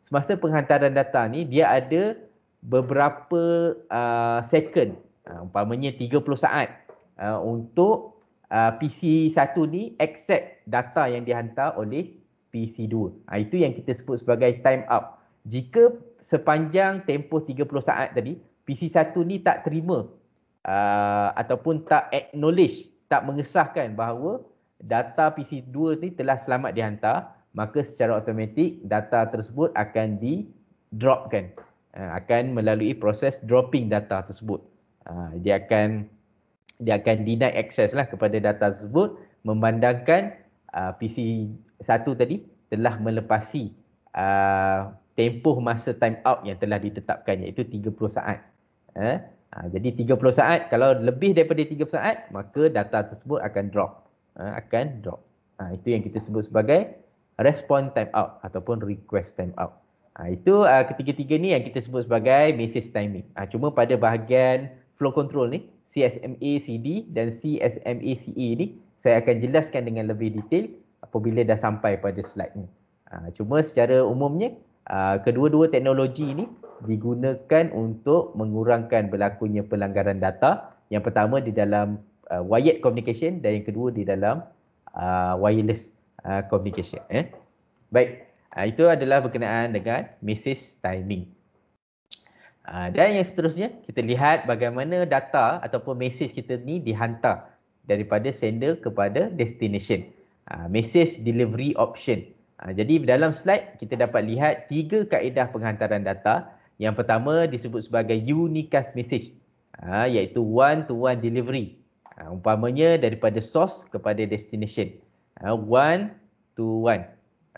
semasa penghantaran data ni dia ada beberapa uh, second, uh, umpamanya 30 saat uh, untuk uh, PC1 ni accept data yang dihantar oleh PC2. Uh, itu yang kita sebut sebagai time out. Jika sepanjang tempoh 30 saat tadi, PC1 ni tak terima uh, ataupun tak acknowledge, tak mengesahkan bahawa data PC2 ni telah selamat dihantar, maka secara automatik data tersebut akan di dropkan. Uh, akan melalui proses dropping data tersebut. Uh, dia akan dia akan deny access lah kepada data tersebut memandangkan uh, PC1 tadi telah melepasi uh, tempoh masa time out yang telah ditetapkan iaitu 30 saat. Eh? Ha, jadi 30 saat kalau lebih daripada 30 saat maka data tersebut akan drop. Ha, akan drop. Ha, itu yang kita sebut sebagai respond time out ataupun request time out. Ha, itu uh, ketiga-tiga ni yang kita sebut sebagai message timing. Ha, cuma pada bahagian flow control ni CSMA CD dan CSMA CE ni saya akan jelaskan dengan lebih detail apabila dah sampai pada slide ni. Ha, cuma secara umumnya Ah, kedua-dua teknologi ini digunakan untuk mengurangkan berlakunya pelanggaran data yang pertama di dalam uh, wired communication dan yang kedua di dalam uh, wireless uh, communication eh. Baik, uh, itu adalah berkenaan dengan message timing. Uh, dan yang seterusnya kita lihat bagaimana data ataupun message kita ni dihantar daripada sender kepada destination. Uh, message delivery option. Ha, jadi dalam slide kita dapat lihat tiga kaedah penghantaran data. Yang pertama disebut sebagai unicast message ha, iaitu one to one delivery. Ha, umpamanya daripada source kepada destination. Ha, one to one.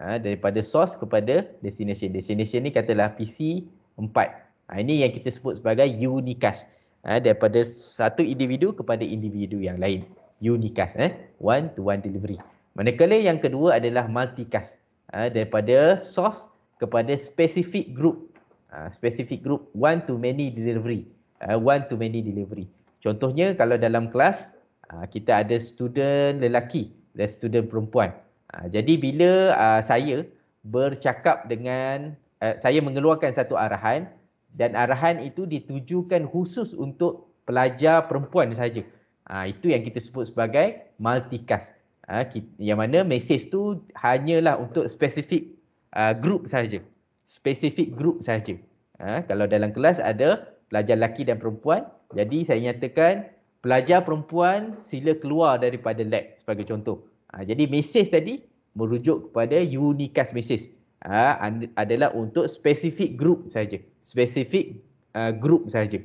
Ha, daripada source kepada destination. Destination ni katalah PC 4. Ha, ini yang kita sebut sebagai unicast. Ha, daripada satu individu kepada individu yang lain. Unicast. Eh? One to one delivery. Manakala yang kedua adalah multicast uh, daripada source kepada specific group. Uh, specific group one to many delivery. Uh, one to many delivery. Contohnya kalau dalam kelas uh, kita ada student lelaki dan student perempuan. Uh, jadi bila uh, saya bercakap dengan uh, saya mengeluarkan satu arahan dan arahan itu ditujukan khusus untuk pelajar perempuan sahaja. Uh, itu yang kita sebut sebagai multicast. Ah, yang mana message tu hanyalah untuk specific ah, group saja. spesifik group saja. Ah, kalau dalam kelas ada pelajar lelaki dan perempuan, jadi saya nyatakan pelajar perempuan sila keluar daripada lab sebagai contoh. jadi message tadi merujuk kepada unicast message. adalah untuk spesifik group saja. spesifik Specific group saja.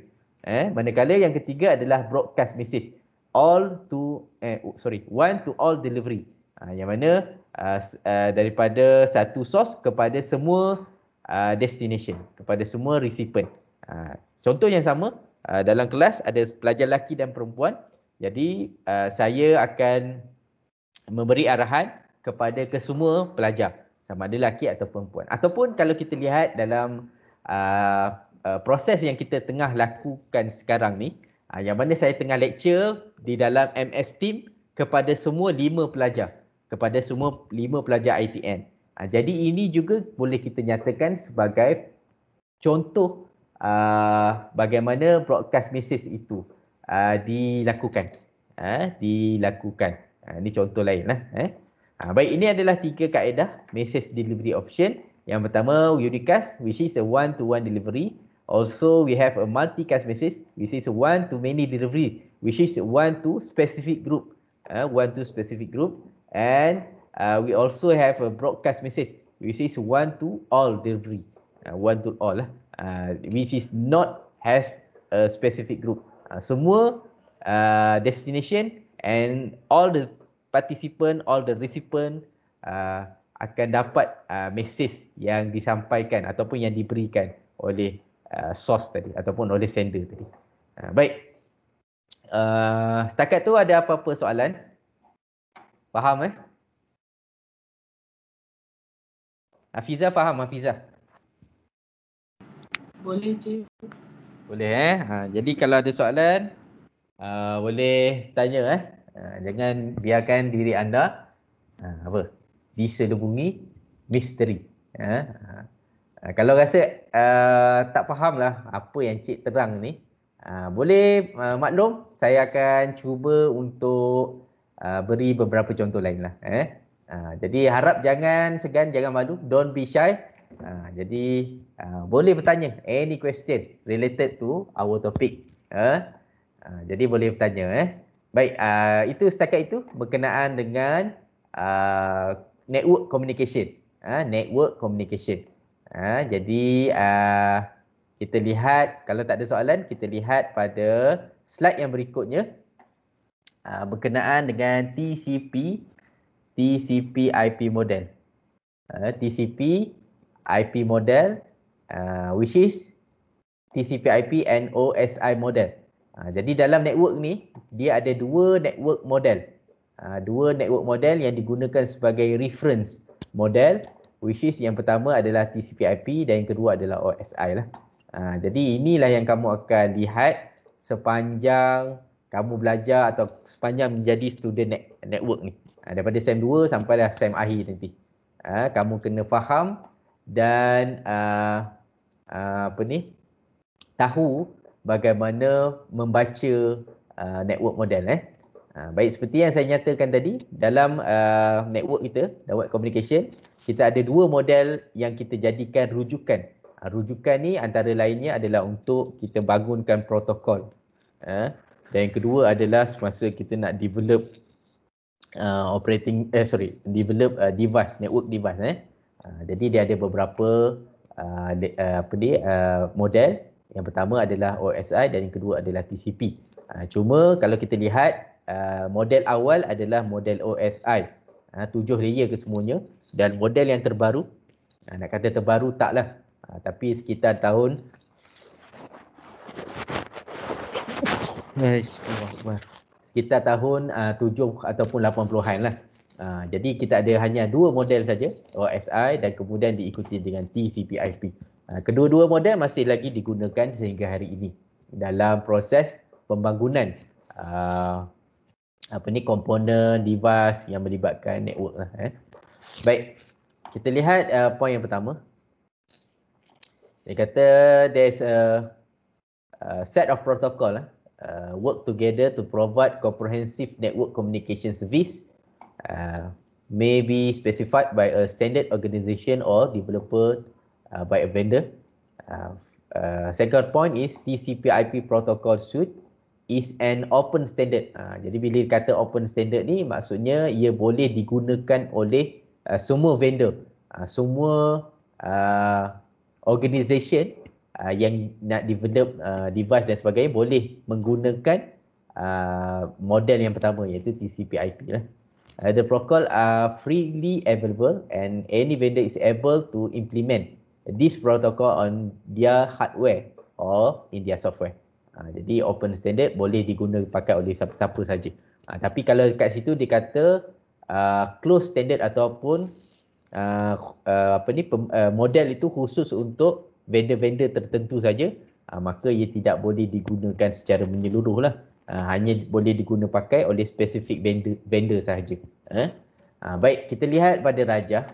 Eh, manakala yang ketiga adalah broadcast message all to eh, sorry one to all delivery uh, yang mana uh, uh, daripada satu source kepada semua uh, destination kepada semua recipient uh, contoh yang sama uh, dalam kelas ada pelajar lelaki dan perempuan jadi uh, saya akan memberi arahan kepada kesemua pelajar sama ada lelaki atau perempuan ataupun kalau kita lihat dalam uh, uh, proses yang kita tengah lakukan sekarang ni Ha, yang mana saya tengah lecture di dalam MS Team kepada semua lima pelajar. Kepada semua lima pelajar ITN. Ha, ah, jadi ini juga boleh kita nyatakan sebagai contoh uh, bagaimana broadcast message itu uh, dilakukan. Uh, dilakukan. Uh, ini contoh lain. Lah, eh. ha, baik, ini adalah tiga kaedah message delivery option. Yang pertama, Unicast which is a one-to-one -one delivery. Also, we have a multicast message, which is one to many delivery, which is one to specific group, uh, one to specific group. And uh, we also have a broadcast message, which is one to all delivery, uh, one to all, uh, which is not has a specific group. Uh, semua uh, destination and all the participant, all the recipient uh, akan dapat uh, message yang disampaikan ataupun yang diberikan oleh uh, source tadi ataupun oleh sender tadi. Uh, baik. Uh, setakat tu ada apa-apa soalan? Faham eh? Afiza faham Afiza. Boleh je. Boleh eh? Ha, jadi kalau ada soalan uh, boleh tanya eh? Ha, jangan biarkan diri anda ha, apa? diselubungi misteri. Eh? Ha, ha. Ah, kalau rasa uh, tak faham lah apa yang cik terang ni, uh, boleh uh, maklum saya akan cuba untuk uh, beri beberapa contoh lain lah. Eh. Uh, jadi harap jangan segan, jangan malu, don't be shy. Uh, jadi uh, boleh bertanya any question related to our topic. Uh, uh, jadi boleh bertanya. Eh. Baik, uh, itu setakat itu berkenaan dengan uh, network communication. Uh, network communication. Ha, jadi uh, kita lihat kalau tak ada soalan kita lihat pada slide yang berikutnya uh, berkenaan dengan TCP TCP IP model. Uh, ha, TCP IP model uh, which is TCP IP and OSI model. Uh, jadi dalam network ni dia ada dua network model. Uh, dua network model yang digunakan sebagai reference model which is yang pertama adalah TCP IP dan yang kedua adalah OSI lah. Ha, jadi inilah yang kamu akan lihat sepanjang kamu belajar atau sepanjang menjadi student net, network ni. Ha, daripada SEM 2 sampailah SEM akhir nanti. Ha, kamu kena faham dan uh, uh, apa ni tahu bagaimana membaca uh, network model eh. Ha, baik seperti yang saya nyatakan tadi dalam uh, network kita, network communication, kita ada dua model yang kita jadikan rujukan. Ha, rujukan ni antara lainnya adalah untuk kita bangunkan protokol. Ha, dan yang kedua adalah semasa kita nak develop uh, operating, eh sorry, develop uh, device, network device. Eh. Uh, jadi dia ada beberapa uh, uh, apa dia, uh, model. Yang pertama adalah OSI dan yang kedua adalah TCP. Uh, cuma kalau kita lihat uh, model awal adalah model OSI. Uh, tujuh layer ke semuanya dan model yang terbaru ah, nak kata terbaru taklah ha, tapi sekitar tahun sekitar tahun ah, uh, 7 ataupun 80-an lah. Uh, jadi kita ada hanya dua model saja, OSI dan kemudian diikuti dengan TCPIP. Uh, kedua-dua model masih lagi digunakan sehingga hari ini dalam proses pembangunan uh, apa ni komponen device yang melibatkan network lah eh. Baik. Kita lihat uh, poin yang pertama. Dia kata there's a, a set of protocol uh, work together to provide comprehensive network communication service uh, may be specified by a standard organization or developer uh, by a vendor. Uh, uh, second point is TCP IP protocol suite is an open standard. Uh, jadi bila kata open standard ni maksudnya ia boleh digunakan oleh uh, semua vendor, uh, semua uh, organisation uh, yang nak develop uh, device dan sebagainya boleh menggunakan uh, model yang pertama iaitu TCP IP lah. Uh, the protocol are freely available and any vendor is able to implement this protocol on their hardware or in their software. Uh, jadi open standard boleh digunakan pakai oleh siapa-siapa saja. Uh, tapi kalau dekat situ dia kata Uh, close standard ataupun uh, uh, apa ni pem, uh, model itu khusus untuk vendor-vendor tertentu saja uh, maka ia tidak boleh digunakan secara menyeluruh lah uh, hanya boleh diguna pakai oleh spesifik vendor vendor saja. eh? uh, baik kita lihat pada raja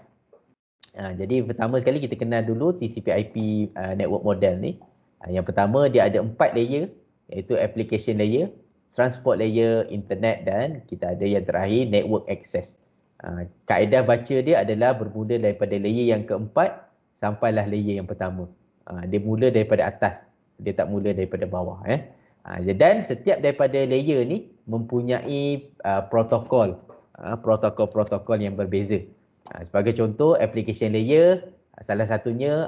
uh, jadi pertama sekali kita kenal dulu TCP IP uh, network model ni uh, yang pertama dia ada empat layer iaitu application layer transport layer, internet dan kita ada yang terakhir network access. Ah, kaedah baca dia adalah bermula daripada layer yang keempat sampailah layer yang pertama. Ah, dia mula daripada atas, dia tak mula daripada bawah. Eh. Ah, dan setiap daripada layer ni mempunyai protokol, protokol-protokol yang berbeza. Sebagai contoh, application layer salah satunya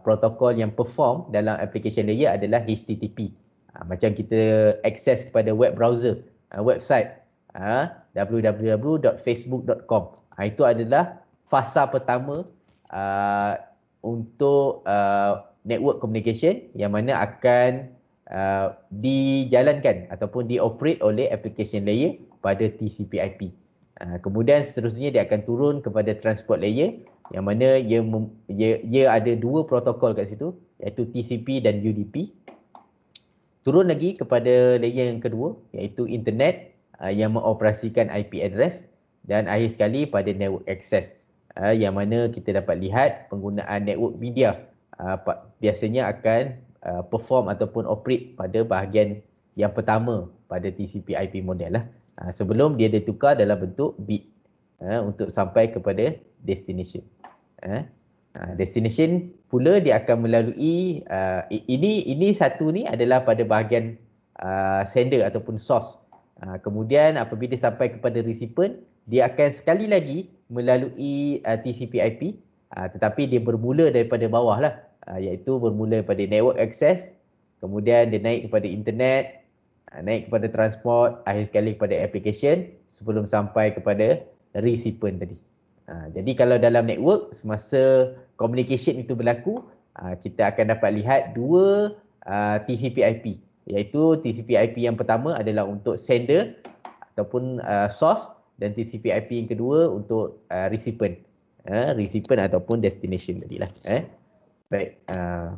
protokol yang perform dalam application layer adalah HTTP. Ha, macam kita akses kepada web browser, ha, website ha, ah, www.facebook.com. Ha, itu adalah fasa pertama ha, untuk ha, network communication yang mana akan ha, dijalankan ataupun dioperate oleh application layer pada TCP IP. Ha, kemudian seterusnya dia akan turun kepada transport layer yang mana ia, ia, ia ada dua protokol kat situ iaitu TCP dan UDP. Turun lagi kepada layer yang kedua iaitu internet uh, yang mengoperasikan IP address dan akhir sekali pada network access uh, yang mana kita dapat lihat penggunaan network media uh, biasanya akan uh, perform ataupun operate pada bahagian yang pertama pada TCP IP model lah. Uh, sebelum dia ditukar dalam bentuk bit uh, untuk sampai kepada destination. Uh, uh destination pula dia akan melalui uh, ini ini satu ni adalah pada bahagian uh, sender ataupun source. Uh, kemudian apabila sampai kepada recipient, dia akan sekali lagi melalui uh, TCP IP uh, tetapi dia bermula daripada bawah lah uh, iaitu bermula daripada network access kemudian dia naik kepada internet uh, naik kepada transport akhir sekali kepada application sebelum sampai kepada recipient tadi. Ha, jadi kalau dalam network semasa communication itu berlaku uh, kita akan dapat lihat dua uh, ha, TCP IP iaitu TCP IP yang pertama adalah untuk sender ataupun uh, source dan TCP IP yang kedua untuk uh, recipient uh, recipient ataupun destination tadilah eh baik uh,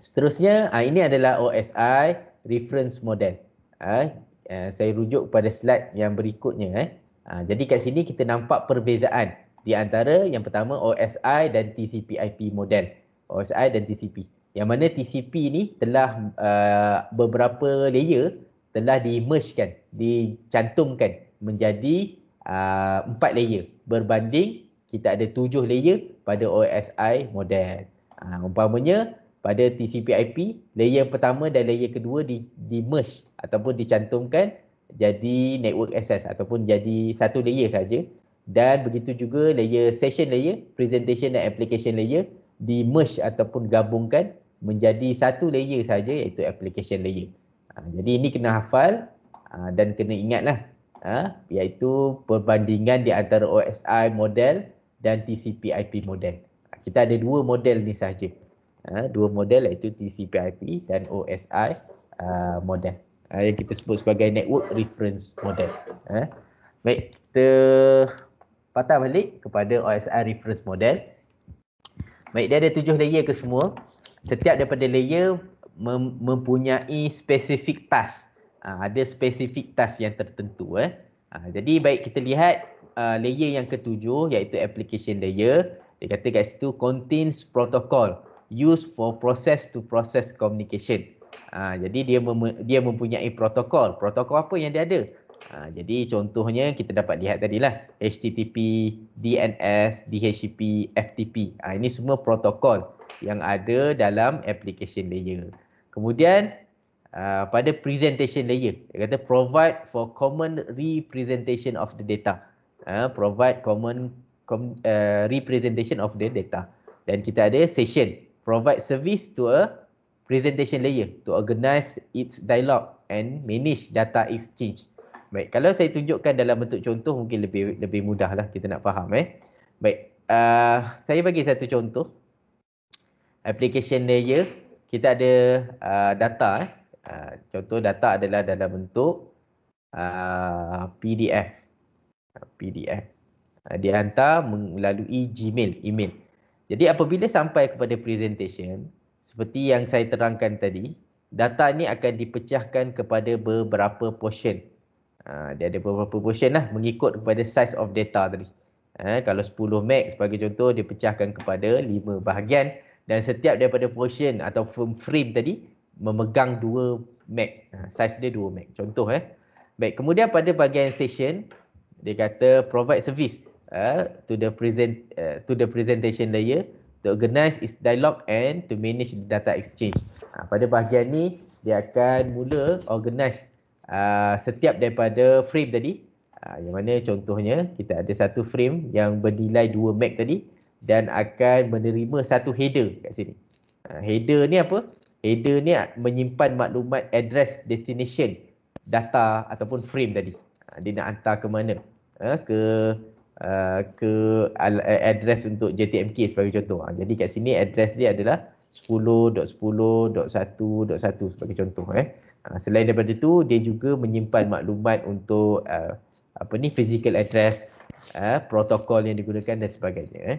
seterusnya uh, ini adalah OSI reference model uh, saya rujuk pada slide yang berikutnya eh Ha, jadi kat sini kita nampak perbezaan di antara yang pertama OSI dan TCP IP modem. OSI dan TCP. Yang mana TCP ni telah uh, beberapa layer telah di merge kan, dicantumkan menjadi uh, empat layer berbanding kita ada tujuh layer pada OSI modem. Ha, umpamanya pada TCP IP, layer pertama dan layer kedua di-merge ataupun dicantumkan jadi network access ataupun jadi satu layer saja dan begitu juga layer session layer presentation dan application layer di merge ataupun gabungkan menjadi satu layer saja iaitu application layer. Ha, jadi ini kena hafal ha, dan kena ingatlah ha, iaitu perbandingan di antara OSI model dan TCP IP model. Ha, kita ada dua model ni saja. Ha, dua model iaitu TCP IP dan OSI uh, ha, model uh, yang kita sebut sebagai network reference model. Eh? Baik, kita patah balik kepada OSI reference model. Baik, dia ada tujuh layer ke semua. Setiap daripada layer mem mempunyai spesifik task. Uh, ada spesifik task yang tertentu. Eh? Uh, jadi baik kita lihat uh, layer yang ketujuh iaitu application layer. Dia kata kat situ contains protocol used for process to process communication. Ha, jadi dia mem- dia mempunyai protokol. Protokol apa yang dia ada? Ha, jadi contohnya kita dapat lihat tadi lah HTTP, DNS, DHCP, FTP. Ha, ini semua protokol yang ada dalam application layer. Kemudian uh, pada presentation layer, dia kata provide for common representation of the data. Ha, provide common com, uh, representation of the data. Dan kita ada session, provide service to a presentation layer to organize its dialogue and manage data exchange. Baik, kalau saya tunjukkan dalam bentuk contoh mungkin lebih lebih mudahlah kita nak faham eh. Baik, uh, saya bagi satu contoh. Application layer, kita ada uh, data eh. Uh, contoh data adalah dalam bentuk uh, PDF. PDF. Uh, dihantar melalui Gmail, email. Jadi apabila sampai kepada presentation, seperti yang saya terangkan tadi, data ni akan dipecahkan kepada beberapa portion. Ha, dia ada beberapa portion lah mengikut kepada size of data tadi. Ha, kalau 10 meg sebagai contoh, dia pecahkan kepada 5 bahagian dan setiap daripada portion atau frame tadi memegang 2 meg. Ha, size dia 2 meg. Contoh eh. Baik, kemudian pada bahagian session, dia kata provide service uh, to the present uh, to the presentation layer to organize its dialogue and to manage data exchange. Ha, pada bahagian ni dia akan mula organize uh, setiap daripada frame tadi. Ha, yang mana contohnya kita ada satu frame yang bernilai 2 meg tadi dan akan menerima satu header kat sini. Ha, header ni apa? Header ni menyimpan maklumat address destination data ataupun frame tadi. Ha, dia nak hantar ke mana? Ha, ke Uh, ke address untuk JTMK sebagai contoh. Ha, jadi kat sini address dia adalah 10.10.1.1 sebagai contoh eh. Ha, selain daripada itu dia juga menyimpan maklumat untuk uh, apa ni physical address uh, protokol yang digunakan dan sebagainya eh.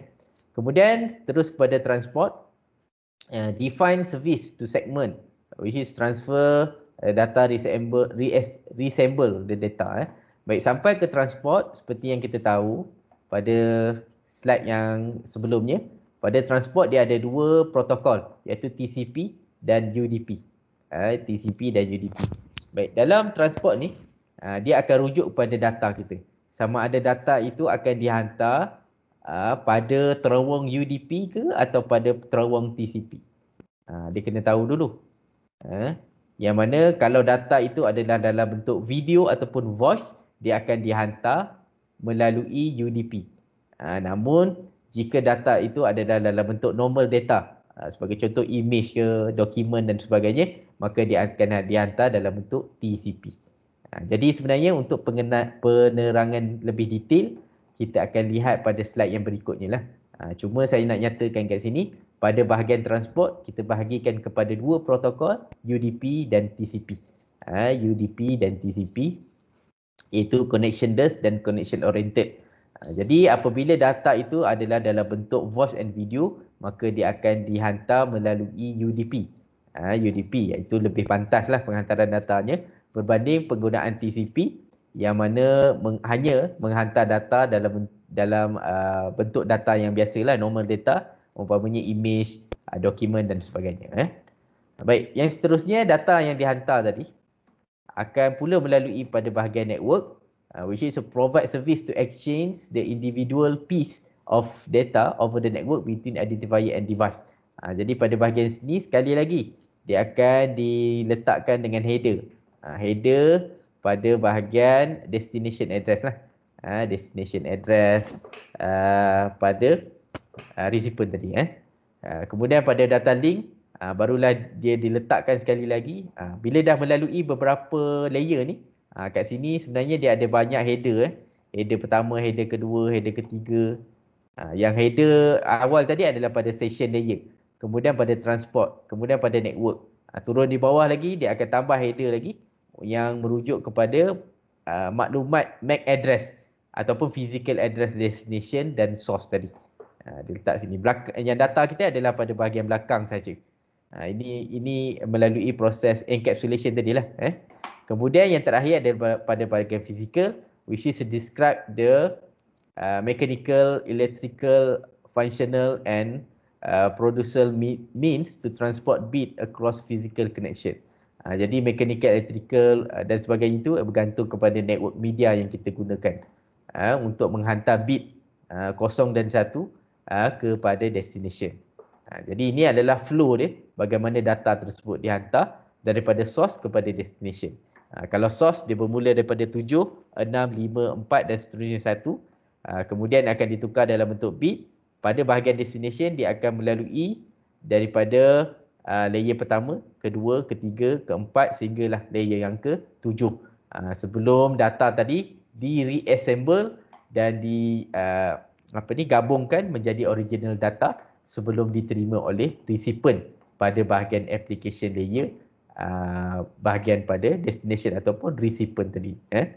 Kemudian terus kepada transport uh, define service to segment which is transfer uh, data resemble, resemble the data eh. Baik sampai ke transport seperti yang kita tahu pada slide yang sebelumnya pada transport dia ada dua protokol iaitu TCP dan UDP uh, ha, TCP dan UDP baik dalam transport ni uh, dia akan rujuk pada data kita sama ada data itu akan dihantar uh, pada terowong UDP ke atau pada terowong TCP uh, dia kena tahu dulu uh, yang mana kalau data itu adalah dalam bentuk video ataupun voice dia akan dihantar melalui UDP. Ha, namun jika data itu ada dalam bentuk normal data ha, sebagai contoh image ke dokumen dan sebagainya maka dia akan dihantar dalam bentuk TCP. Ha, jadi sebenarnya untuk pengena- penerangan lebih detail kita akan lihat pada slide yang berikutnya lah. Ha, cuma saya nak nyatakan kat sini pada bahagian transport kita bahagikan kepada dua protokol UDP dan TCP. Ha, UDP dan TCP iaitu connectionless dan connection oriented. Ah, jadi apabila data itu adalah dalam bentuk voice and video, maka dia akan dihantar melalui UDP. Ah, UDP iaitu lebih pantaslah penghantaran datanya berbanding penggunaan TCP yang mana meng, hanya menghantar data dalam dalam uh, bentuk data yang biasalah normal data umpamanya image, uh, dokumen dan sebagainya eh. Baik, yang seterusnya data yang dihantar tadi akan pula melalui pada bahagian network uh, which is to provide service to exchange the individual piece of data over the network between identifier and device. Uh, jadi pada bahagian sini sekali lagi dia akan diletakkan dengan header. Uh, header pada bahagian destination address lah. Uh, destination address uh, pada uh, recipient tadi eh. Uh, kemudian pada data link uh, barulah dia diletakkan sekali lagi uh, bila dah melalui beberapa layer ni uh, kat sini sebenarnya dia ada banyak header eh header pertama header kedua header ketiga uh, yang header awal tadi adalah pada station layer kemudian pada transport kemudian pada network uh, turun di bawah lagi dia akan tambah header lagi yang merujuk kepada uh, maklumat MAC address ataupun physical address destination dan source tadi. Uh, dia letak sini. Belak- yang data kita adalah pada bahagian belakang saja. Ha, ini ini melalui proses encapsulation tadi lah. Eh. Kemudian yang terakhir ada pada bahagian fizikal which is to describe the uh, mechanical, electrical, functional and uh, producer means to transport bit across physical connection. Uh, jadi mechanical, electrical uh, dan sebagainya itu bergantung kepada network media yang kita gunakan uh, untuk menghantar bit uh, kosong dan satu uh, kepada destination. Uh, jadi ini adalah flow dia bagaimana data tersebut dihantar daripada source kepada destination. Ha, kalau source dia bermula daripada 7, 6, 5, 4 dan seterusnya 1 ha, kemudian akan ditukar dalam bentuk bit pada bahagian destination dia akan melalui daripada ha, layer pertama, kedua, ketiga, keempat sehinggalah layer yang ke 7 ha, sebelum data tadi di reassemble dan di uh, apa ni gabungkan menjadi original data sebelum diterima oleh recipient pada bahagian application dia, uh, bahagian pada destination ataupun recipient tadi eh?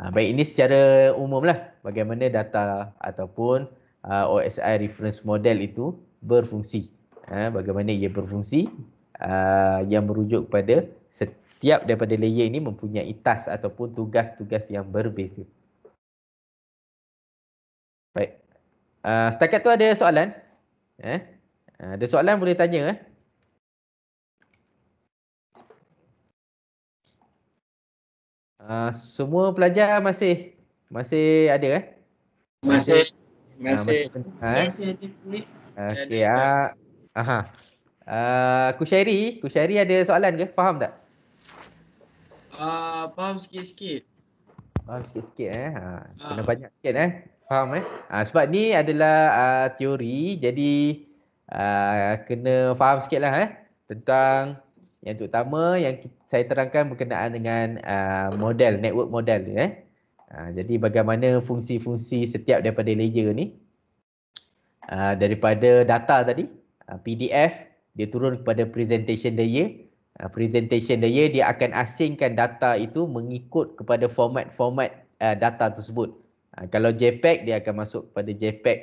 Ah, baik ini secara umumlah bagaimana data ataupun uh, OSI reference model itu berfungsi eh? bagaimana ia berfungsi ah, yang merujuk kepada setiap daripada layer ini mempunyai task ataupun tugas-tugas yang berbeza baik uh, setakat tu ada soalan eh? Ha, ada soalan boleh tanya eh? Uh, semua pelajar masih masih ada eh? Masih masih ha, masih, masih, okay, ada. Eh? Okey ah. Aha. Uh, Kushairi, Kushairi ada soalan ke? Faham tak? Uh, faham sikit-sikit. Faham sikit-sikit eh. Ha, kena uh. banyak sikit eh. Faham eh. Uh, sebab ni adalah uh, teori jadi Ah, kena faham sikit lah eh tentang yang terutama yang saya terangkan berkenaan dengan uh, model, network model ni eh. Uh, jadi bagaimana fungsi-fungsi setiap daripada layer ni. Uh, daripada data tadi, uh, PDF, dia turun kepada presentation layer. Uh, presentation layer dia akan asingkan data itu mengikut kepada format-format uh, data tersebut. Uh, kalau JPEG, dia akan masuk kepada JPEG uh,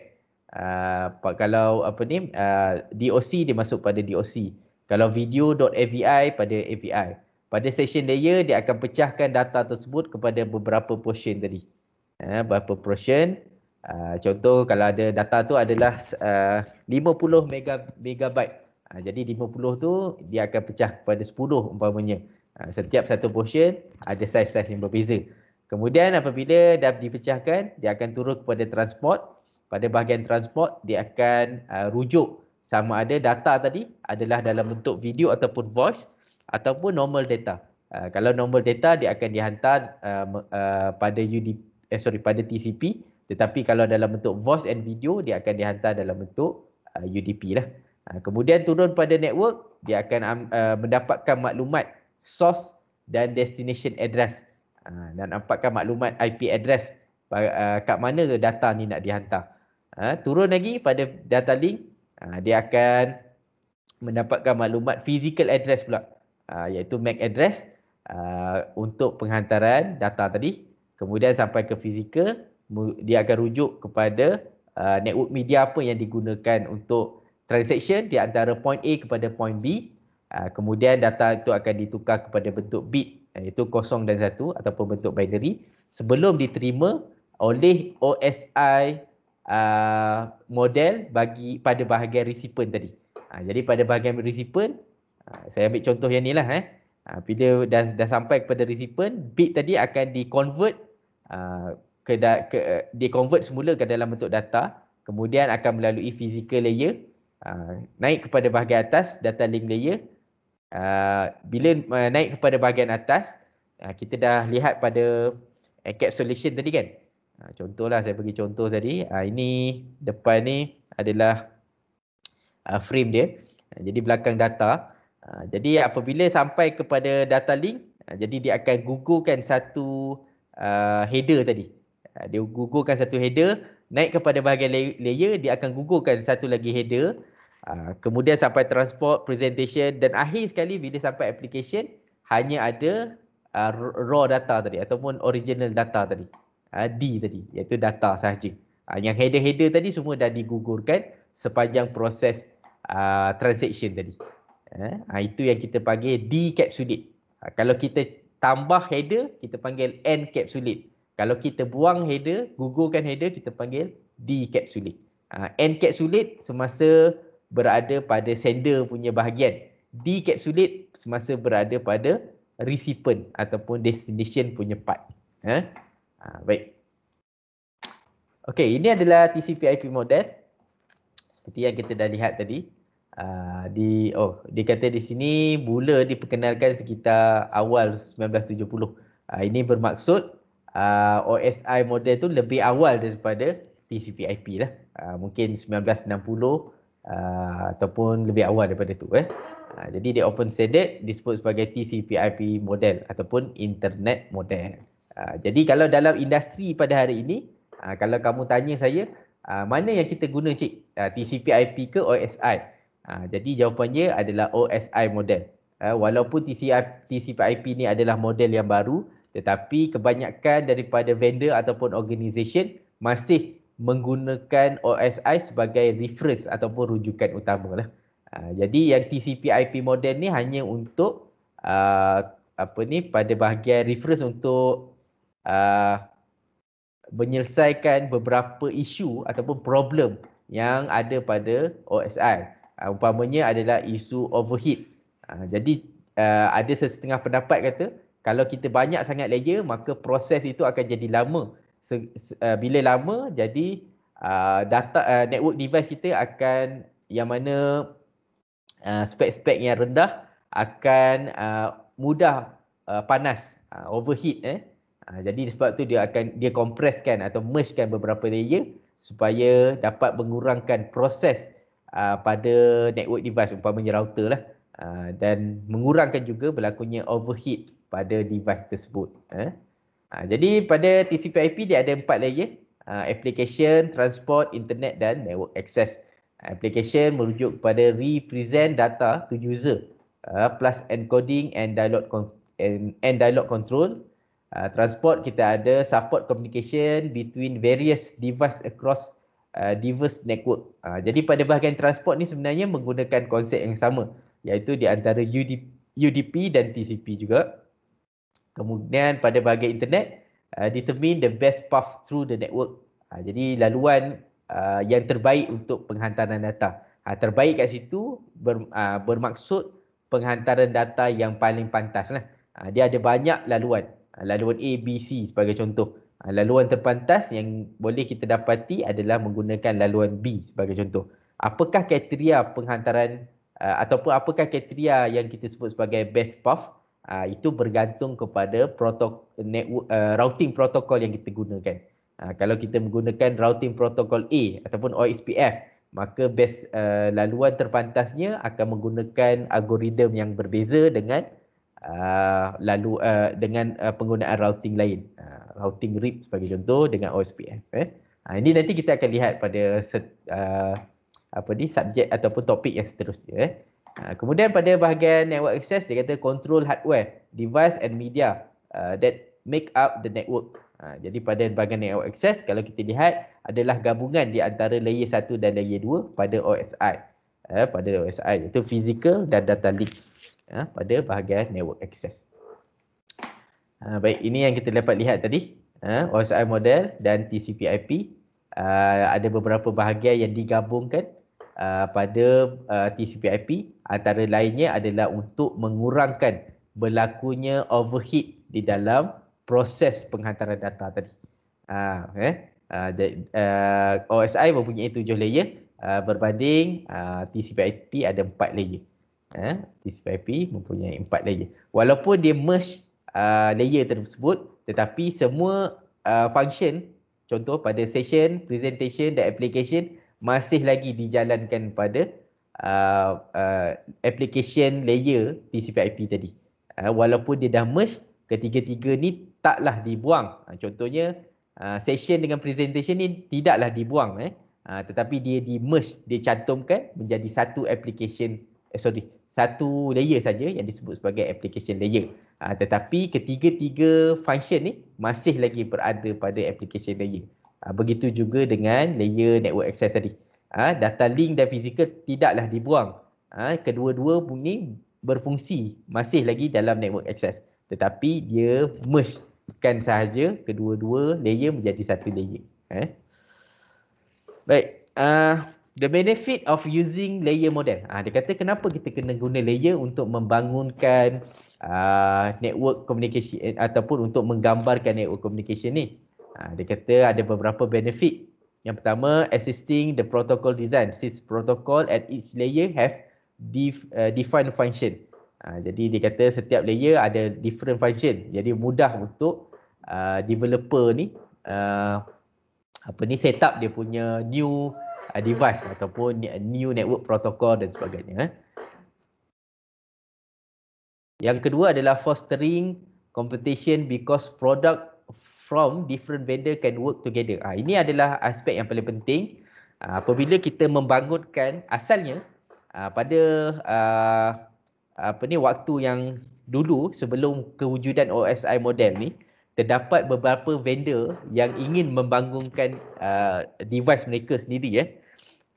uh, kalau apa ni uh, ah, DOC dia masuk pada DOC kalau video.avi pada avi pada session layer dia akan pecahkan data tersebut kepada beberapa portion tadi uh, beberapa portion uh, contoh kalau ada data tu adalah uh, 50 mega megabyte uh, jadi 50 tu dia akan pecah kepada 10 umpamanya uh, setiap satu portion ada saiz-saiz yang berbeza Kemudian apabila dah dipecahkan, dia akan turun kepada transport pada bahagian transport dia akan uh, rujuk sama ada data tadi adalah dalam bentuk video ataupun voice ataupun normal data. Uh, kalau normal data dia akan dihantar uh, uh, pada UDP eh sorry pada TCP tetapi kalau dalam bentuk voice and video dia akan dihantar dalam bentuk uh, UDP lah. Uh, kemudian turun pada network dia akan um, uh, mendapatkan maklumat source dan destination address uh, dan dapatkan maklumat IP address uh, kat mana data ni nak dihantar ha, turun lagi pada data link ha, dia akan mendapatkan maklumat physical address pula ha, iaitu MAC address ha, untuk penghantaran data tadi kemudian sampai ke physical dia akan rujuk kepada uh, network media apa yang digunakan untuk transaction di antara point A kepada point B uh, kemudian data itu akan ditukar kepada bentuk bit ha, iaitu kosong dan satu ataupun bentuk binary sebelum diterima oleh OSI Uh, model bagi pada bahagian recipient tadi. Ha, jadi pada bahagian recipient, ha, saya ambil contoh yang ni lah eh. Ha, bila dah, dah sampai kepada recipient, bit tadi akan di-convert ha, ke, ke, di-convert semula ke dalam bentuk data kemudian akan melalui physical layer ha, naik kepada bahagian atas data link layer ha, bila ha, naik kepada bahagian atas ha, kita dah lihat pada encapsulation tadi kan Ha, contohlah saya pergi contoh tadi. Ha, ini depan ni adalah ha, frame dia. Ha, jadi belakang data. Ha, jadi apabila sampai kepada data link, ha, jadi dia akan gugurkan satu uh, header tadi. Ha, dia gugurkan satu header, naik kepada bahagian layer, dia akan gugurkan satu lagi header. Ha, kemudian sampai transport, presentation dan akhir sekali bila sampai application, hanya ada uh, raw data tadi ataupun original data tadi uh, D tadi iaitu data sahaja. Uh, yang header-header tadi semua dah digugurkan sepanjang proses uh, transaction tadi. Uh, itu yang kita panggil decapsulate. Uh, kalau kita tambah header kita panggil encapsulate. Kalau kita buang header, gugurkan header kita panggil decapsulate. Uh, encapsulate semasa berada pada sender punya bahagian. Decapsulate semasa berada pada recipient ataupun destination punya part. Eh? Ha, baik. Okey, ini adalah TCP IP model. Seperti yang kita dah lihat tadi. Uh, di oh dia kata di sini mula diperkenalkan sekitar awal 1970. Uh, ah, ini bermaksud uh, OSI model tu lebih awal daripada TCP IP lah. Uh, mungkin 1960 uh, ataupun lebih awal daripada tu eh. Uh, jadi dia open standard disebut sebagai TCP IP model ataupun internet model. Ha, jadi kalau dalam industri pada hari ini, uh, kalau kamu tanya saya, uh, mana yang kita guna cik? Uh, TCP IP ke OSI? Uh, jadi jawapannya adalah OSI model. Uh, walaupun TCP, TCP IP ni adalah model yang baru, tetapi kebanyakan daripada vendor ataupun organisation masih menggunakan OSI sebagai reference ataupun rujukan utama lah. Uh, jadi yang TCP IP model ni hanya untuk uh, apa ni pada bahagian reference untuk uh, menyelesaikan beberapa isu ataupun problem yang ada pada OSI. Uh, umpamanya adalah isu overheat. Uh, jadi uh, ada sesetengah pendapat kata kalau kita banyak sangat layer maka proses itu akan jadi lama. Se- uh, bila lama jadi uh, data uh, network device kita akan yang mana uh, spek-spek yang rendah akan uh, mudah uh, panas uh, overheat eh Ha, jadi sebab tu dia akan dia kompreskan atau mergekan beberapa layer supaya dapat mengurangkan proses ha, pada network device umpamanya router lah ha, dan mengurangkan juga berlakunya overheat pada device tersebut. Ha. Ha, jadi pada TCP IP dia ada empat layer ha, application, transport, internet dan network access. Ha, application merujuk kepada represent data to user uh, plus encoding and dialog and, and dialog control uh, transport kita ada support communication between various device across uh, diverse network. Uh, jadi pada bahagian transport ni sebenarnya menggunakan konsep yang sama iaitu di antara UDP, UDP dan TCP juga. Kemudian pada bahagian internet uh, determine the best path through the network. Uh, jadi laluan uh, yang terbaik untuk penghantaran data. Ha, terbaik kat situ ber, ha, bermaksud penghantaran data yang paling pantas lah. dia ada banyak laluan laluan A, B, C sebagai contoh. Ah, laluan terpantas yang boleh kita dapati adalah menggunakan laluan B sebagai contoh. Apakah kriteria penghantaran ah, ataupun apakah kriteria yang kita sebut sebagai best path ah, itu bergantung kepada protokol, network, routing protokol yang kita gunakan. Kalau kita menggunakan routing protokol A ataupun OSPF maka best uh, laluan terpantasnya akan menggunakan algoritma yang berbeza dengan uh, lalu uh, dengan uh, penggunaan routing lain uh, routing RIP sebagai contoh dengan OSPF eh uh, ini nanti kita akan lihat pada set, uh, apa ni subjek ataupun topik yang seterusnya eh Kemudian pada bahagian network access, dia kata control hardware, device and media uh, that make up the network. Uh, jadi pada bahagian network access, kalau kita lihat adalah gabungan di antara layer 1 dan layer 2 pada OSI. Uh, eh, pada OSI, iaitu physical dan data link uh, pada bahagian network access. Uh, baik, ini yang kita dapat lihat tadi. Uh, ha, OSI model dan TCP IP uh, ada beberapa bahagian yang digabungkan uh, pada uh, TCP IP antara lainnya adalah untuk mengurangkan berlakunya overheat di dalam proses penghantaran data tadi. Uh, eh. uh, the, uh, OSI mempunyai tujuh layer uh, berbanding uh, TCP IP ada empat layer eh, ha? TCP IP mempunyai empat layer. Walaupun dia merge uh, layer tersebut tetapi semua uh, function contoh pada session, presentation dan application masih lagi dijalankan pada uh, uh, application layer TCP IP tadi. Uh, walaupun dia dah merge, ketiga-tiga ni taklah dibuang. Uh, contohnya uh, session dengan presentation ni tidaklah dibuang. Eh. Uh, tetapi dia di merge, dia cantumkan menjadi satu application, eh, sorry, satu layer saja yang disebut sebagai application layer. Ha, tetapi ketiga-tiga function ni masih lagi berada pada application layer. Ha, begitu juga dengan layer network access tadi. Ha, data link dan physical tidaklah dibuang. Ha, Kedua-dua ni berfungsi masih lagi dalam network access. Tetapi dia merge kan sahaja kedua-dua layer menjadi satu layer. Eh? Baik. Uh, The benefit of using layer model. Ah, dia kata kenapa kita kena guna layer untuk membangunkan uh, network communication eh, ataupun untuk menggambarkan network communication ni. Ah, dia kata ada beberapa benefit. Yang pertama, assisting the protocol design. Since protocol at each layer have def, uh, eh, defined function. Ah, jadi dia kata setiap layer ada different function. Jadi mudah untuk uh, developer ni uh, apa ni set up dia punya new uh, device ataupun new network protocol dan sebagainya. Eh. Yang kedua adalah fostering competition because product from different vendor can work together. Uh, ini adalah aspek yang paling penting. Uh, apabila kita membangunkan asalnya uh, pada uh, apa ni waktu yang dulu sebelum kewujudan OSI model ni, terdapat beberapa vendor yang ingin membangunkan uh, device mereka sendiri eh.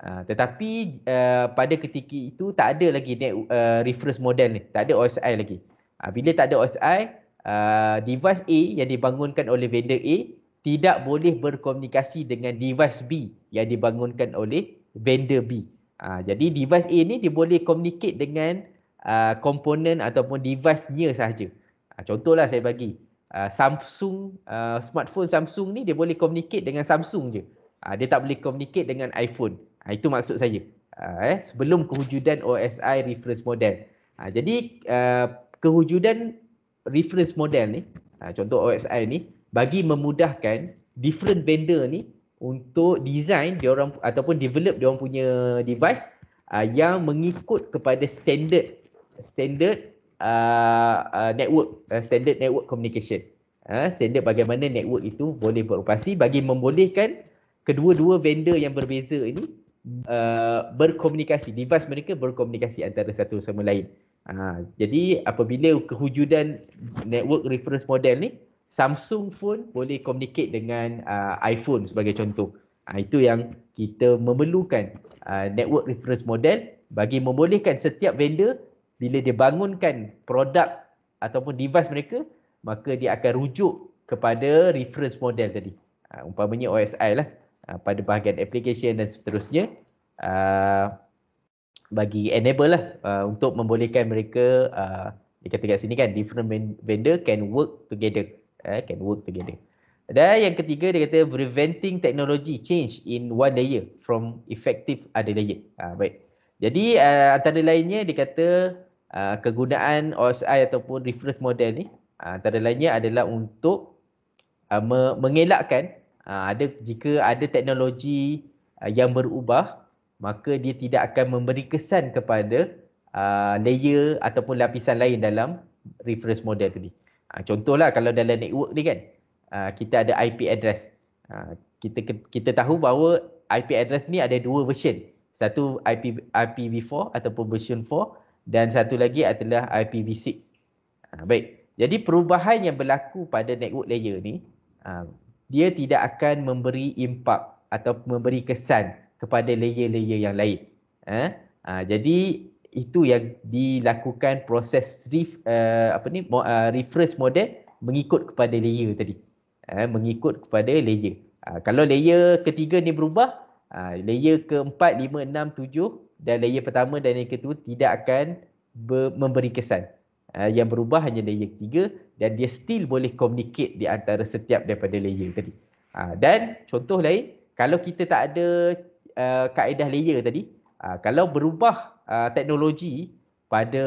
Uh, tetapi uh, pada ketika itu tak ada lagi net, uh, reference model ni, tak ada OSI lagi. Uh, bila tak ada OSI, uh, device A yang dibangunkan oleh vendor A tidak boleh berkomunikasi dengan device B yang dibangunkan oleh vendor B. Uh, jadi device A ni dia boleh communicate dengan uh, komponen ataupun device-nya sahaja. Uh, contohlah saya bagi, Ah, Samsung uh, smartphone Samsung ni dia boleh communicate dengan Samsung je. Uh, dia tak boleh communicate dengan iPhone. Uh, itu maksud saya. Uh, eh sebelum kewujudan OSI reference model. Uh, jadi uh, kewujudan reference model ni uh, contoh OSI ni bagi memudahkan different vendor ni untuk design dia orang ataupun develop dia orang punya device uh, yang mengikut kepada standard standard Uh, uh, network uh, standard network communication uh, standard bagaimana network itu boleh beroperasi bagi membolehkan kedua-dua vendor yang berbeza ini uh, berkomunikasi device mereka berkomunikasi antara satu sama lain uh, jadi apabila kehujudan network reference model ni Samsung phone boleh communicate dengan uh, iPhone sebagai contoh uh, itu yang kita memerlukan uh, network reference model bagi membolehkan setiap vendor bila dia bangunkan produk ataupun device mereka maka dia akan rujuk kepada reference model tadi ha, umpamanya OSI lah ha, pada bahagian application dan seterusnya ha, bagi enable lah ha, untuk membolehkan mereka ha, dia kata kat sini kan different vendor can work together ha, can work together dan yang ketiga dia kata preventing technology change in one layer from effective other layer ha, baik jadi uh, antara lainnya dia kata Ah, kegunaan OSI ataupun reference model ni uh, antara lainnya adalah untuk ah, mengelakkan ada jika ada teknologi yang berubah maka dia tidak akan memberi kesan kepada layer ataupun lapisan lain dalam reference model tadi. Uh, contohlah kalau dalam network ni kan kita ada IP address. kita kita tahu bahawa IP address ni ada dua version. Satu IP IPv4 ataupun version dan satu lagi adalah IPv6. Ha, ah, baik. Jadi perubahan yang berlaku pada network layer ni ha, dia tidak akan memberi impak atau memberi kesan kepada layer-layer yang lain. Ha? Ha, jadi itu yang dilakukan proses ref, uh, apa ni uh, reference model mengikut kepada layer tadi. Ha, mengikut kepada layer. Ha, kalau layer ketiga ni berubah, ha, layer keempat, lima, enam, tujuh, dan layer pertama dan layer kedua tidak akan memberi kesan. Uh, yang berubah hanya layer ketiga dan dia still boleh communicate di antara setiap daripada layer tadi. Uh, dan contoh lain, kalau kita tak ada uh, kaedah layer tadi, uh, kalau berubah uh, teknologi pada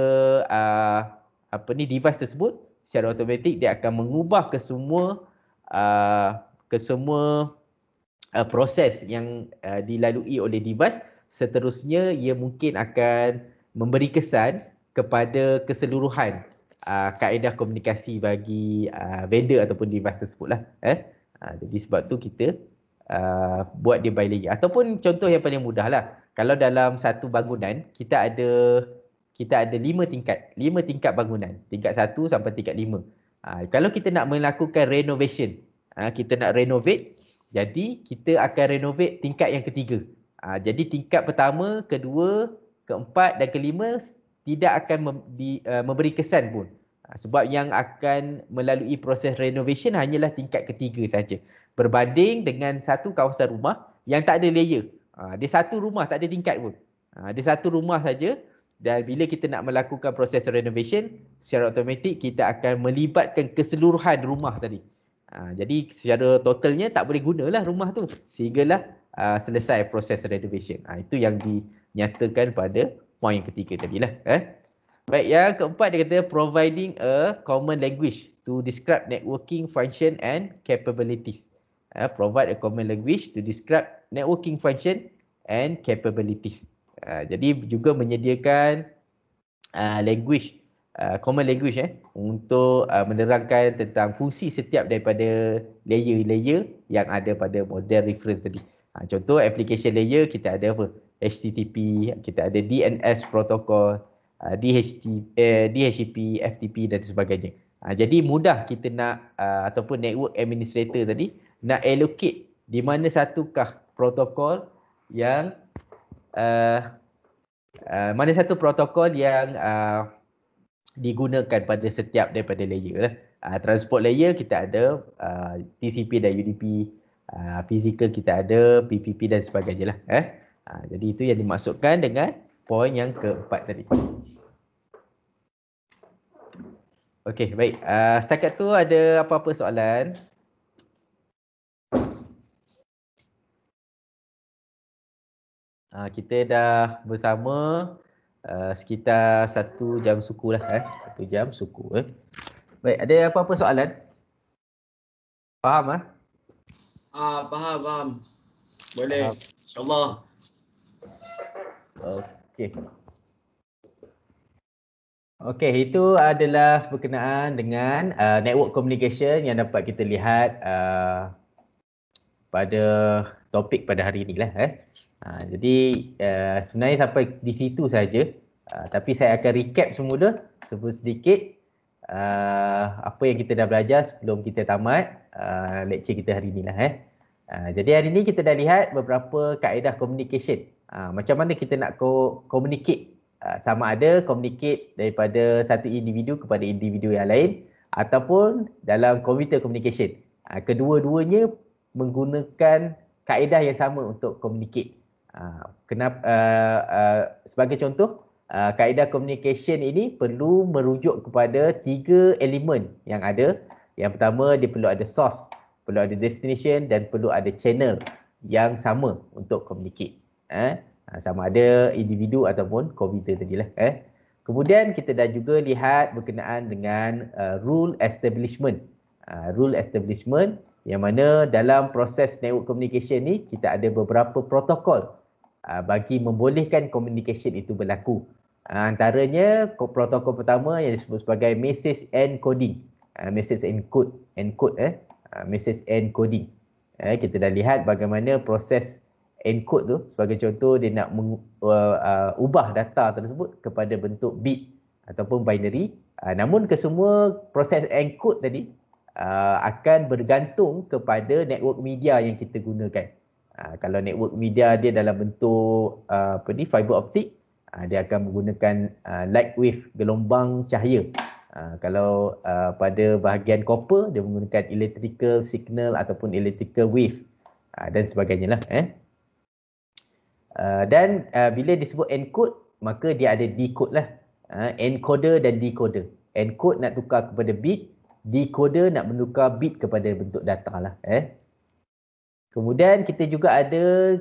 uh, apa ni device tersebut secara automatik dia akan mengubah ke semua uh, ke semua uh, proses yang uh, dilalui oleh device seterusnya ia mungkin akan memberi kesan kepada keseluruhan uh, kaedah komunikasi bagi uh, vendor ataupun device tersebut lah. Eh? Uh, jadi sebab tu kita uh, buat dia by layer. Ataupun contoh yang paling mudah lah. Kalau dalam satu bangunan, kita ada kita ada lima tingkat. Lima tingkat bangunan. Tingkat satu sampai tingkat lima. Uh, kalau kita nak melakukan renovation, uh, kita nak renovate, jadi kita akan renovate tingkat yang ketiga. Ha, jadi tingkat pertama, kedua, keempat dan kelima tidak akan mem di, uh, memberi kesan pun. Ha, sebab yang akan melalui proses renovation hanyalah tingkat ketiga saja. Berbanding dengan satu kawasan rumah yang tak ada layer. Ha, dia satu rumah tak ada tingkat pun. Ha, dia satu rumah saja dan bila kita nak melakukan proses renovation secara automatik kita akan melibatkan keseluruhan rumah tadi. Ha, jadi secara totalnya tak boleh gunalah rumah tu. Sehinggalah uh, selesai proses renovation. Uh, itu yang dinyatakan pada poin ketiga tadi lah. Eh? Baik, yang keempat dia kata providing a common language to describe networking function and capabilities. Uh, provide a common language to describe networking function and capabilities. Uh, jadi juga menyediakan uh, language, uh, common language eh, untuk uh, menerangkan tentang fungsi setiap daripada layer-layer yang ada pada model reference tadi. Uh, Ha, contoh application layer kita ada apa? HTTP, kita ada DNS protokol, uh, ha, eh, DHCP, FTP dan sebagainya. Ha, jadi mudah kita nak uh, ataupun network administrator tadi nak allocate di mana satukah protokol yang uh, uh, mana satu protokol yang uh, digunakan pada setiap daripada layer lah. Uh, transport layer kita ada uh, TCP dan UDP, fizikal ah, kita ada, PPP dan sebagainya lah. Eh? Ha, jadi itu yang dimasukkan dengan poin yang keempat tadi. Okey, baik. Uh, setakat tu ada apa-apa soalan? Uh, kita dah bersama uh, sekitar satu jam suku lah. Eh. Satu jam suku. Eh. Baik, ada apa-apa soalan? Faham lah? Eh? Ah, faham, faham. Boleh. Faham. InsyaAllah. Okey. Okey, itu adalah berkenaan dengan uh, network communication yang dapat kita lihat uh, pada topik pada hari ini lah. Eh. Ha, jadi uh, sebenarnya sampai di situ saja. Uh, tapi saya akan recap semula sebut sedikit uh, apa yang kita dah belajar sebelum kita tamat uh, lecture kita hari ni lah eh. Uh, jadi hari ni kita dah lihat beberapa kaedah komunikasi. Uh, macam mana kita nak ko- communicate sama ada communicate daripada satu individu kepada individu yang lain ataupun dalam computer communication. Kedua-duanya menggunakan kaedah yang sama untuk communicate. Kenapa, uh, uh, sebagai contoh, Ah, kaedah communication ini perlu merujuk kepada tiga elemen yang ada. Yang pertama dia perlu ada source, perlu ada destination dan perlu ada channel yang sama untuk communicate. Eh? Ah, sama ada individu ataupun komputer tadilah. Eh? Kemudian kita dah juga lihat berkenaan dengan uh, rule establishment. Uh, rule establishment yang mana dalam proses network communication ni kita ada beberapa protokol uh, bagi membolehkan communication itu berlaku antaranya protokol pertama yang disebut sebagai message encoding ah, message encode encode eh ah, message encoding eh kita dah lihat bagaimana proses encode tu sebagai contoh dia nak meng, uh, uh, ubah data tersebut kepada bentuk bit ataupun binary uh, namun kesemua proses encode tadi uh, akan bergantung kepada network media yang kita gunakan uh, kalau network media dia dalam bentuk uh, apa ni fiber optik Ah, dia akan menggunakan uh, light wave gelombang cahaya. Uh, kalau uh, pada bahagian copper dia menggunakan electrical signal ataupun electrical wave uh, dan sebagainya lah. Eh. Uh, dan uh, bila disebut encode maka dia ada decode lah. Uh, encoder dan decoder. Encode nak tukar kepada bit, decoder nak menukar bit kepada bentuk data lah. Eh. Kemudian kita juga ada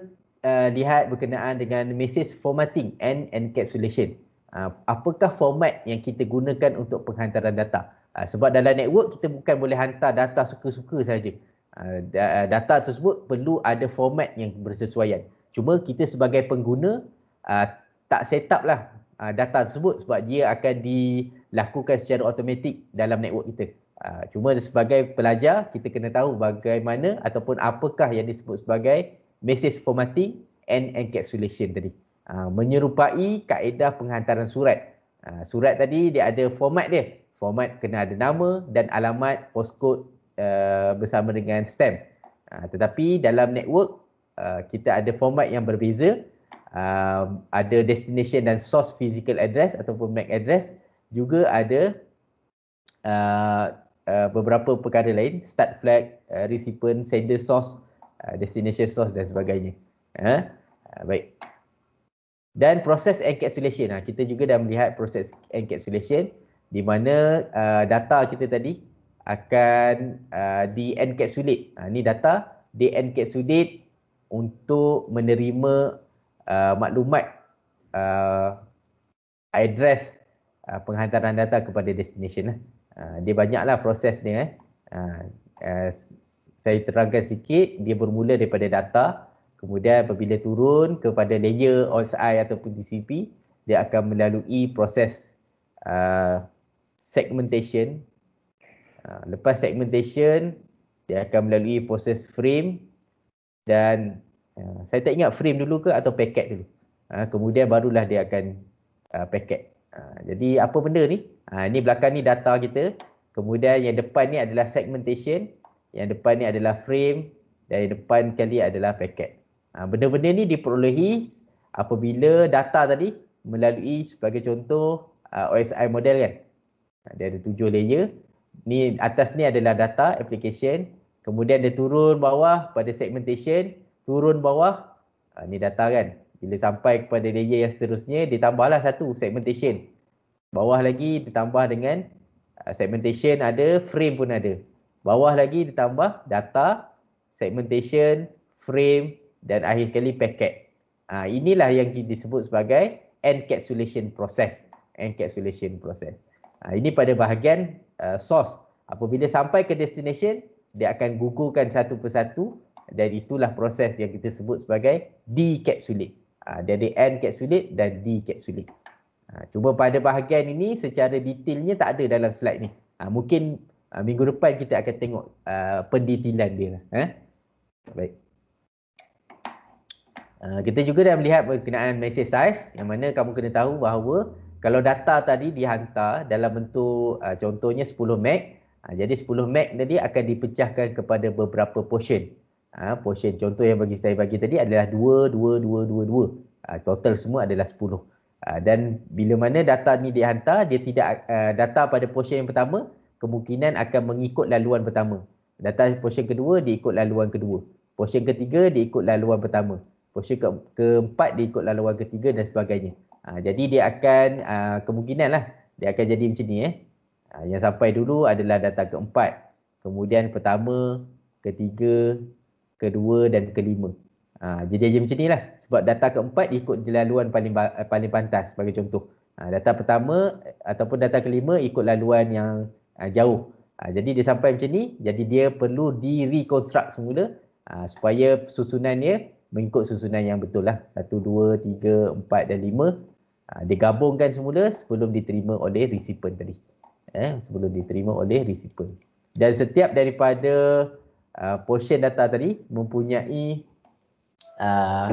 Uh, lihat berkenaan dengan message formatting and encapsulation. Uh, apakah format yang kita gunakan untuk penghantaran data? Uh, sebab dalam network kita bukan boleh hantar data suka-suka saja. Uh, uh, data tersebut perlu ada format yang bersesuaian. Cuma kita sebagai pengguna uh, tak set up lah uh, data tersebut sebab dia akan dilakukan secara automatik dalam network kita. Uh, cuma sebagai pelajar kita kena tahu bagaimana ataupun apakah yang disebut sebagai message formatting and encapsulation tadi. Uh, menyerupai kaedah penghantaran surat. Uh, surat tadi dia ada format dia. Format kena ada nama dan alamat postcode uh, bersama dengan stamp. Uh, tetapi dalam network uh, kita ada format yang berbeza. Uh, ada destination dan source physical address ataupun MAC address. Juga ada uh, uh, beberapa perkara lain. Start flag, uh, recipient, sender source Uh, destination source dan sebagainya. Ha? ha? Baik. Dan proses encapsulation. Ha? Kita juga dah melihat proses encapsulation di mana uh, data kita tadi akan uh, di-encapsulate. Ha, ini data di-encapsulate untuk menerima uh, maklumat uh, address uh, penghantaran data kepada destination. Uh, dia banyaklah proses dia. Eh. Ha, uh, uh, saya terangkan sikit dia bermula daripada data kemudian apabila turun kepada layer OSI ataupun TCP dia akan melalui proses uh, segmentation uh, lepas segmentation dia akan melalui proses frame dan uh, saya tak ingat frame dulu ke atau packet dulu uh, kemudian barulah dia akan uh, packet uh, jadi apa benda ni uh, ni belakang ni data kita kemudian yang depan ni adalah segmentation yang depan ni adalah frame dan yang depan kali adalah paket. Ha, benda-benda ni diperolehi apabila data tadi melalui sebagai contoh ha, OSI model kan. Ha, dia ada tujuh layer. Ni atas ni adalah data application. Kemudian dia turun bawah pada segmentation. Turun bawah ni data kan. Bila sampai kepada layer yang seterusnya ditambahlah satu segmentation. Bawah lagi ditambah dengan segmentation ada frame pun ada. Bawah lagi ditambah data, segmentation, frame dan akhir sekali packet. Ha, inilah yang disebut sebagai encapsulation process. Encapsulation process. Ha, ini pada bahagian uh, source. Apabila sampai ke destination, dia akan gugurkan satu persatu dan itulah proses yang kita sebut sebagai decapsulate. Ha, dia ada encapsulate dan decapsulate. Ha, Cuba pada bahagian ini secara detailnya tak ada dalam slide ni. Ha, mungkin Uh, minggu depan kita akan tengok uh, ah, pendetilan dia. Eh? Baik. Uh, kita juga dah melihat berkenaan message size yang mana kamu kena tahu bahawa kalau data tadi dihantar dalam bentuk uh, contohnya 10 meg uh, jadi 10 meg tadi akan dipecahkan kepada beberapa portion. Uh, portion contoh yang bagi saya bagi tadi adalah 2 2 2 2 2. Uh, total semua adalah 10. Uh, dan bila mana data ni dihantar dia tidak uh, data pada portion yang pertama kemungkinan akan mengikut laluan pertama. data portion kedua, diikut laluan kedua. Portion ketiga, diikut laluan pertama. Portion ke- keempat, diikut laluan ketiga dan sebagainya. Ha, jadi dia akan, ha, kemungkinan lah, dia akan jadi macam ni eh. Ha, yang sampai dulu adalah data keempat. Kemudian pertama, ketiga, kedua dan kelima. Ha, jadi dia macam ni lah. Sebab data keempat ikut laluan paling, paling pantas sebagai contoh. Ha, data pertama ataupun data kelima ikut laluan yang uh, jauh. Uh, jadi dia sampai macam ni, jadi dia perlu di-reconstruct semula uh, supaya susunan dia mengikut susunan yang betul lah. Satu, dua, tiga, empat dan lima. Uh, dia gabungkan semula sebelum diterima oleh recipient tadi. Eh, sebelum diterima oleh recipient. Dan setiap daripada uh, portion data tadi mempunyai uh,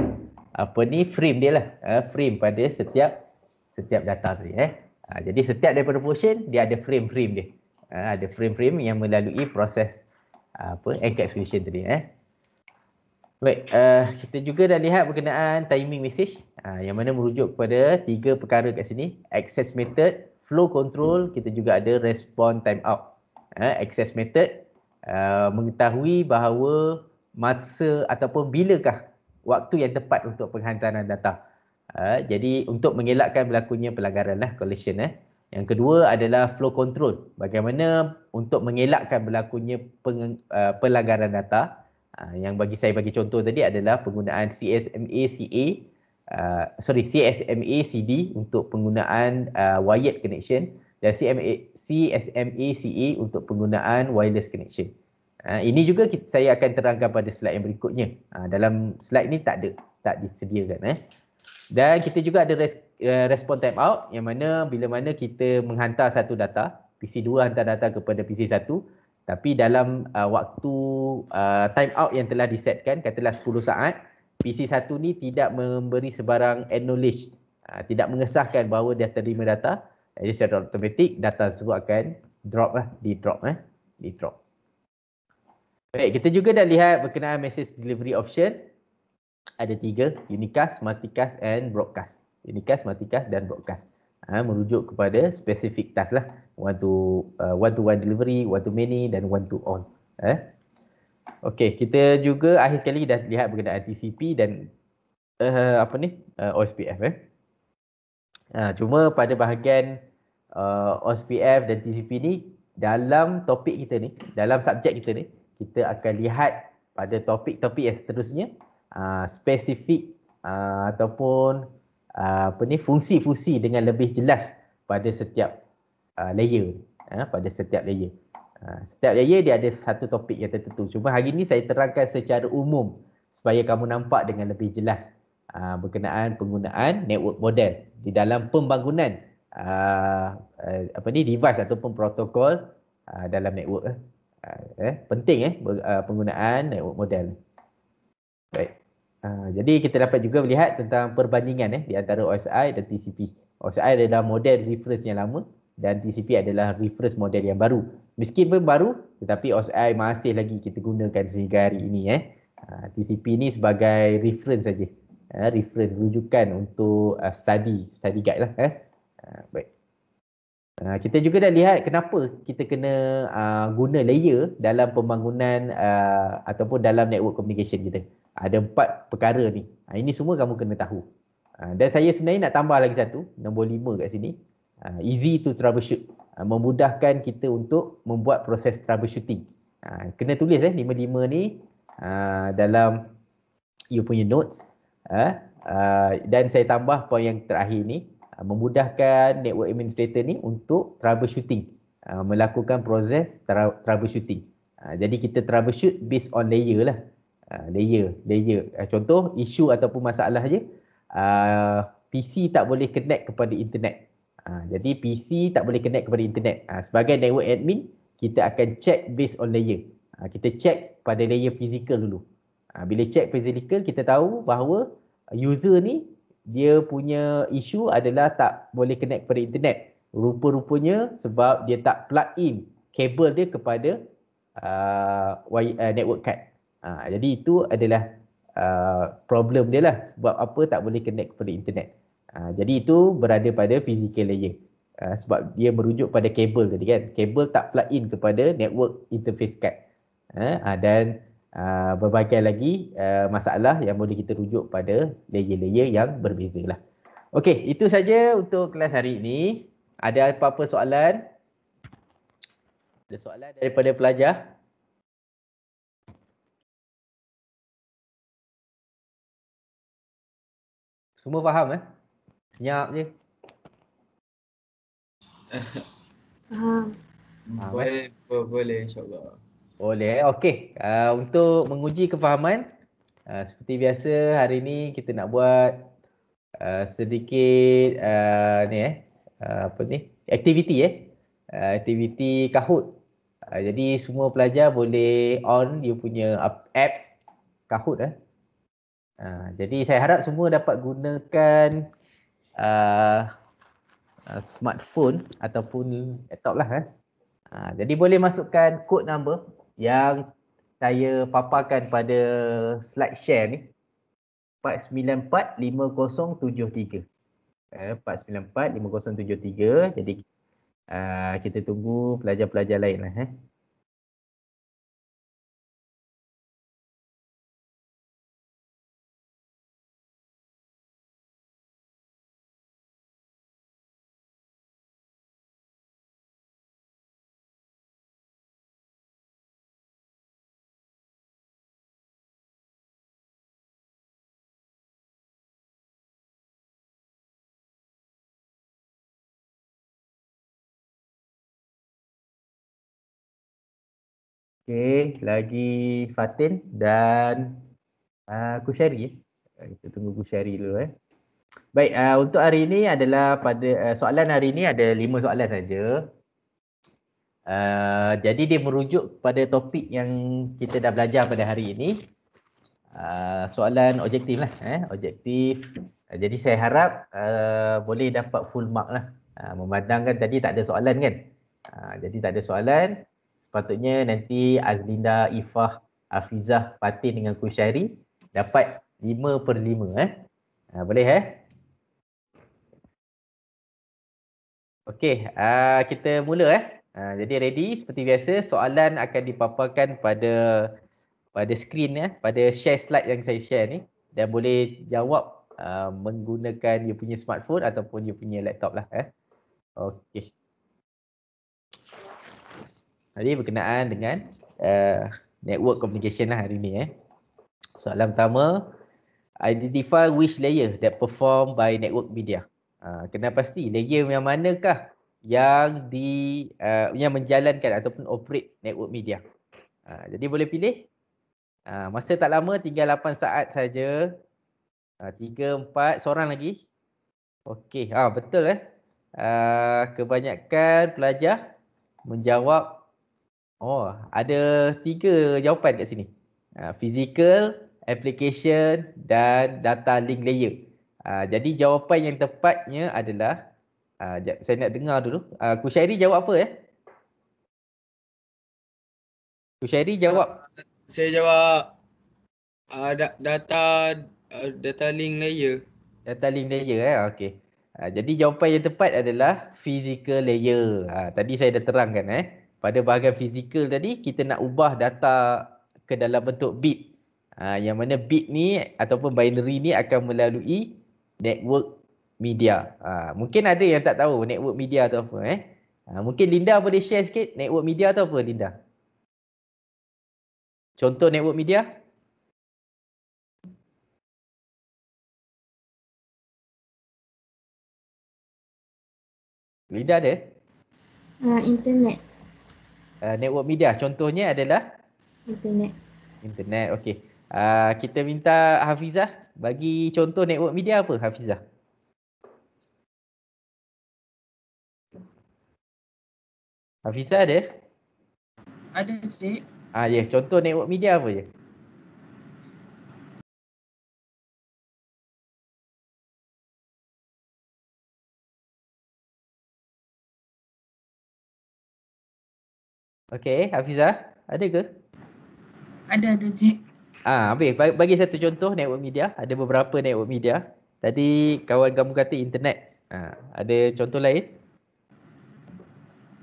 apa ni frame dia lah. Uh, frame pada setiap setiap data tadi. Eh. Uh, jadi setiap daripada portion dia ada frame-frame dia. Ah, ada frame-frame yang melalui proses apa encapsulation tadi eh. Baik, uh, kita juga dah lihat berkenaan timing message uh, yang mana merujuk kepada tiga perkara kat sini. Access method, flow control, kita juga ada respond timeout. Uh, access method uh, mengetahui bahawa masa ataupun bilakah waktu yang tepat untuk penghantaran data. Uh, jadi untuk mengelakkan berlakunya pelanggaran lah, collision. Eh. Uh, yang kedua adalah flow control. Bagaimana untuk mengelakkan berlakunya peng, uh, pelanggaran data. Uh, yang bagi saya bagi contoh tadi adalah penggunaan CSMA CA uh, sorry CSMA CD untuk penggunaan uh, wired connection dan CMA, CSMA CA untuk penggunaan wireless connection. Uh, ini juga kita, saya akan terangkan pada slide yang berikutnya. Uh, dalam slide ni tak ada tak disediakan eh. Dan kita juga ada res, uh, respon time out yang mana bila mana kita menghantar satu data, PC2 hantar data kepada PC1 tapi dalam uh, waktu uh, time out yang telah disetkan, katalah 10 saat, PC1 ni tidak memberi sebarang acknowledge, uh, tidak mengesahkan bahawa dia terima data, jadi secara automatik data tersebut akan drop lah, di drop eh, di drop. Baik, kita juga dah lihat berkenaan message delivery option ada tiga, unicast, multicast and broadcast. Unicast, multicast dan broadcast. Ha, merujuk kepada specific task lah. One to, uh, one to one delivery, one to many dan one to All. Ha? Eh? Okay, kita juga akhir sekali dah lihat berkenaan TCP dan uh, apa ni, uh, OSPF. Eh? Ha, cuma pada bahagian uh, OSPF dan TCP ni, dalam topik kita ni, dalam subjek kita ni, kita akan lihat pada topik-topik yang seterusnya Uh, spesifik uh, ataupun uh, apa ni fungsi-fungsi dengan lebih jelas pada setiap uh, layer uh, pada setiap layer uh, setiap layer dia ada satu topik yang tertentu cuma hari ni saya terangkan secara umum supaya kamu nampak dengan lebih jelas uh, berkenaan penggunaan network model di dalam pembangunan uh, uh, apa ni device ataupun protokol uh, dalam network eh. uh, eh penting eh uh, penggunaan network model Baik. Uh, jadi kita dapat juga melihat tentang perbandingan eh, di antara OSI dan TCP. OSI adalah model reference yang lama dan TCP adalah reference model yang baru. Meskipun baru, tetapi OSI masih lagi kita gunakan sehingga hari ini. Eh. Uh, ah, TCP ini sebagai reference saja. Uh, reference, rujukan untuk uh, study, study guide lah. Eh. Uh, baik. Uh, kita juga dah lihat kenapa kita kena uh, guna layer dalam pembangunan uh, ataupun dalam network communication kita. Ada empat perkara ni. Uh, ini semua kamu kena tahu. Uh, dan saya sebenarnya nak tambah lagi satu, nombor lima kat sini. Uh, easy to troubleshoot. Uh, memudahkan kita untuk membuat proses troubleshooting. Uh, kena tulis eh, lima-lima ni uh, dalam you punya notes. Uh, uh, dan saya tambah poin yang terakhir ni. Ah, memudahkan network administrator ni untuk troubleshooting ah, melakukan proses troubleshooting. Ah, jadi kita troubleshoot based on layer lah. Layer, layer. Contoh, isu ataupun masalah je PC tak boleh connect kepada internet. Jadi PC tak boleh connect kepada internet. Sebagai network admin, kita akan check based on layer. Kita check pada layer physical dulu. Bila check physical, kita tahu bahawa user ni dia punya isu adalah tak boleh connect pada internet. Rupa-rupanya sebab dia tak plug in kabel dia kepada uh, wire, uh, network card. Uh, jadi itu adalah uh, problem dia lah sebab apa tak boleh connect kepada internet. Uh, jadi itu berada pada physical layer. Uh, sebab dia merujuk pada kabel tadi kan. Kabel tak plug in kepada network interface card. Uh, uh, dan Ah, berbagai lagi uh, masalah yang boleh kita rujuk pada layer-layer yang berbeza lah. Okey, itu saja untuk kelas hari ini. Ada apa-apa soalan? Ada soalan daripada pelajar? Semua faham eh? Senyap je. Faham. Boleh, boleh insyaAllah. Boleh. Eh? Okey. Uh, untuk menguji kefahaman, uh, seperti biasa hari ini kita nak buat uh, sedikit uh, ni eh. Uh, apa ni? Aktiviti eh. Uh, aktiviti Kahoot. Uh, jadi semua pelajar boleh on dia punya apps Kahoot eh. Uh, jadi saya harap semua dapat gunakan uh, uh, smartphone ataupun laptop lah. Eh. Uh, jadi boleh masukkan code number yang saya paparkan pada slide share ni 5073. eh 5073. jadi uh, kita tunggu pelajar-pelajar lain lah eh Okay, lagi Fatin dan uh, ah, Kushari. Ah, kita tunggu Kushari dulu eh. Baik, uh, untuk hari ini adalah pada uh, soalan hari ini ada lima soalan saja. Uh, jadi dia merujuk pada topik yang kita dah belajar pada hari ini. Uh, soalan objektif lah. Eh. Objektif. Uh, jadi saya harap uh, boleh dapat full mark lah. Uh, memandangkan tadi tak ada soalan kan. Uh, jadi tak ada soalan sepatutnya nanti Azlinda, Ifah, Afizah, Fatin dengan Kusyari dapat 5 per 5 eh. Ha, boleh eh? Okey, uh, kita mula eh. Uh, jadi ready seperti biasa soalan akan dipaparkan pada pada skrin ya, eh, pada share slide yang saya share ni dan boleh jawab uh, menggunakan dia punya smartphone ataupun dia punya laptop lah eh. Okey. Jadi berkenaan dengan uh, network communication lah hari ni eh. Soalan pertama, identify which layer that perform by network media. Uh, kena pasti layer yang manakah yang di uh, yang menjalankan ataupun operate network media. Uh, jadi boleh pilih. Uh, masa tak lama tinggal 8 saat saja. Uh, empat, seorang lagi. Okey, ah betul eh. Uh, kebanyakan pelajar menjawab Oh, ada tiga jawapan kat sini. Ah, physical, application dan data link layer. Ah, jadi jawapan yang tepatnya adalah, ah, saya nak dengar dulu. Kushairi jawab apa ya? Eh? Kushairi jawab. Saya jawab data data link layer. Data link layer eh, okey. Jadi jawapan yang tepat adalah physical layer. Tadi saya dah terangkan eh pada bahagian fizikal tadi kita nak ubah data ke dalam bentuk bit ha, yang mana bit ni ataupun binary ni akan melalui network media. Ha, mungkin ada yang tak tahu network media tu apa eh. Ha, mungkin Linda boleh share sikit network media tu apa Linda? Contoh network media? Linda ada? Uh, internet uh, network media contohnya adalah internet internet okey uh, kita minta Hafizah bagi contoh network media apa Hafizah Hafizah ada ada cik ah ya yeah. contoh network media apa je Okay, Hafizah, ada ke? Ada, ada, Cik. Ah, ha, baik. Bagi satu contoh network media, ada beberapa network media. Tadi kawan kamu kata internet. Ha, ada contoh lain?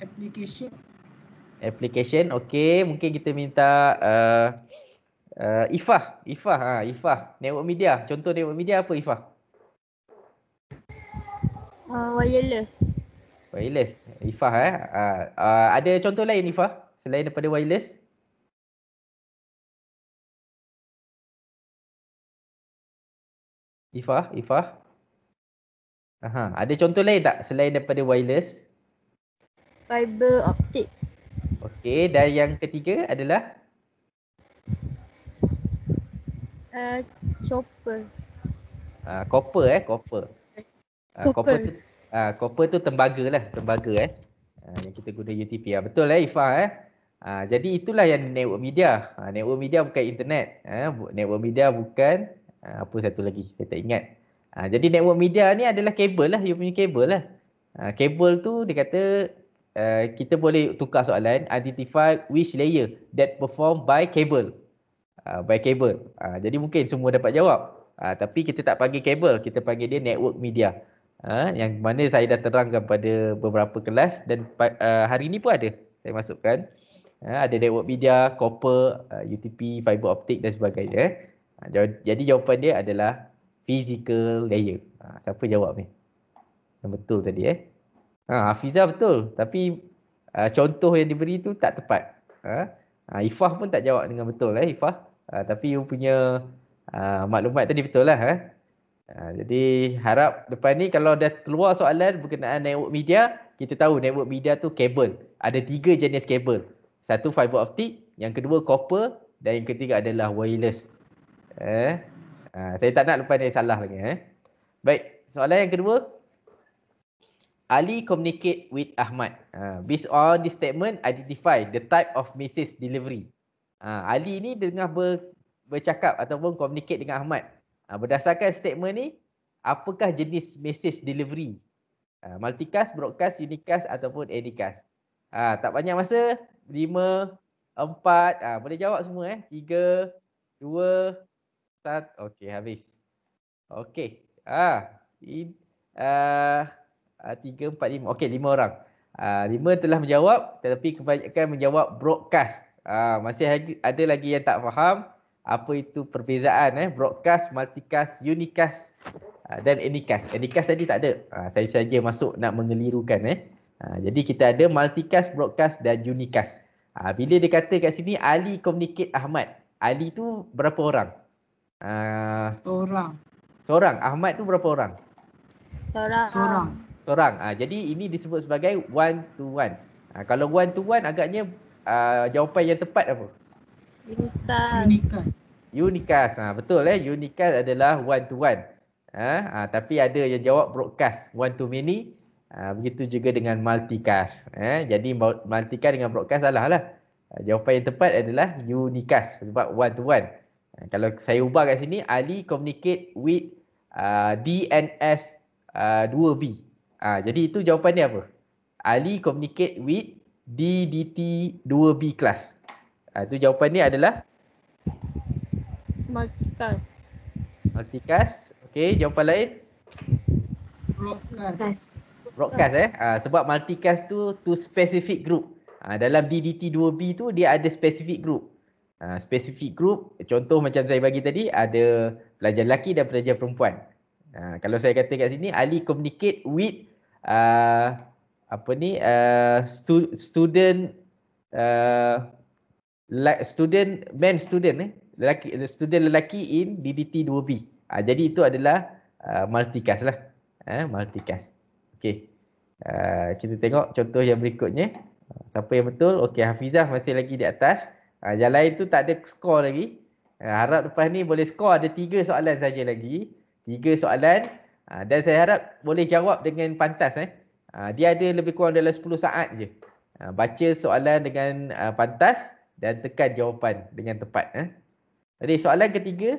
Application. Application, okey. Mungkin kita minta uh, uh, Ifah. Ifah, ha, Ifah. Network media. Contoh network media apa, Ifah? Uh, wireless. Wireless. Ifah eh. Uh, uh, ada contoh lain Ifah selain daripada wireless? Ifah, Ifah. Aha, ada contoh lain tak selain daripada wireless? Fiber optik. Okey, dan yang ketiga adalah uh, ah, chopper. Uh, copper eh, copper. Uh, copper. copper. Ha, ah, copper tu tembaga lah, tembaga eh. Ha, yang kita guna UTP lah. Betul eh Ifah eh. Ha, jadi itulah yang network media. Ha, network media bukan internet. Ha, network media bukan ha, apa satu lagi saya tak ingat. Ha, jadi network media ni adalah kabel lah, you punya kabel lah. Ha, kabel tu dia kata uh, kita boleh tukar soalan identify which layer that perform by cable. Ha, by cable. Ha, jadi mungkin semua dapat jawab. Ha, tapi kita tak panggil kabel, kita panggil dia network media. Ha, yang mana saya dah terangkan pada beberapa kelas dan uh, hari ini pun ada saya masukkan ha, ada network media, copper, uh, UTP, fiber optik dan sebagainya. Ha, jaw- jadi jawapan dia adalah physical layer. Ha, siapa jawab ni? Yang betul tadi eh. Ha, Hafizah betul tapi uh, contoh yang diberi tu tak tepat. Ha, ha Ifah pun tak jawab dengan betul eh Ifah. Ha, tapi you punya uh, maklumat tadi betul lah. Eh? Ha, jadi harap depan ni kalau dah keluar soalan berkenaan network media, kita tahu network media tu kabel. Ada tiga jenis kabel. Satu fiber optik, yang kedua copper dan yang ketiga adalah wireless. Eh. Ha, saya tak nak lepas ni salah lagi eh. Baik, soalan yang kedua. Ali communicate with Ahmad. Ha, based on this statement, identify the type of message delivery. Ha, Ali ni tengah ber, bercakap ataupun communicate dengan Ahmad. Ah, berdasarkan statement ni, apakah jenis message delivery? Ha, multicast, broadcast, unicast ataupun anycast. Ha, tak banyak masa. 5, 4, ha, boleh jawab semua eh. 3, 2, 1. Okey, habis. Okey. Ah, ha, ah, uh, 3, 4, Okey, 5 orang. Ah, ha, 5 telah menjawab tetapi kebanyakan menjawab broadcast. ha, masih ada lagi yang tak faham apa itu perbezaan eh broadcast, multicast, unicast ah, dan anycast. Anycast tadi tak ada. Ah, saya saja masuk nak mengelirukan eh. Ah, jadi kita ada multicast, broadcast dan unicast. bila dia kata kat sini Ali communicate Ahmad. Ali tu berapa orang? seorang. Seorang. Ahmad tu berapa orang? Seorang. Seorang. Seorang. jadi ini disebut sebagai one to one. kalau one to one agaknya jawapan yang tepat apa? Unicast. Unicast. Ha, betul eh. Unicast adalah one to one. Ha, ha, tapi ada yang jawab broadcast one to many. Ha, begitu juga dengan multicast. Eh, jadi multicast dengan broadcast salah lah. Ha, jawapan yang tepat adalah unicast. sebab one to one. Ha, kalau saya ubah kat sini, Ali communicate with uh, ha, DNS ha, uh, 2B. Ha, jadi itu jawapan dia apa? Ali communicate with DDT 2B class. Ha, tu jawapan ni adalah? Multicast. Multicast. Okay, jawapan lain? Broadcast. Broadcast eh. Ha, sebab multicast tu to specific group. Ha, dalam DDT2B tu dia ada specific group. Ha, specific group, contoh macam saya bagi tadi, ada pelajar lelaki dan pelajar perempuan. Ha, kalau saya kata kat sini, Ali communicate with uh, apa ni, uh, stu- student uh, like student men student eh lelaki student lelaki in DDT 2B. Ha, ah, jadi itu adalah uh, multicast lah. Eh multicast. Okey. Uh, kita tengok contoh yang berikutnya. Siapa yang betul? Okey Hafizah masih lagi di atas. Uh, yang lain tu tak ada skor lagi. Uh, harap lepas ni boleh skor ada tiga soalan saja lagi. Tiga soalan uh, dan saya harap boleh jawab dengan pantas eh. Uh, dia ada lebih kurang dalam 10 saat je. Uh, baca soalan dengan uh, pantas dan tekan jawapan dengan tepat. Eh. Jadi soalan ketiga,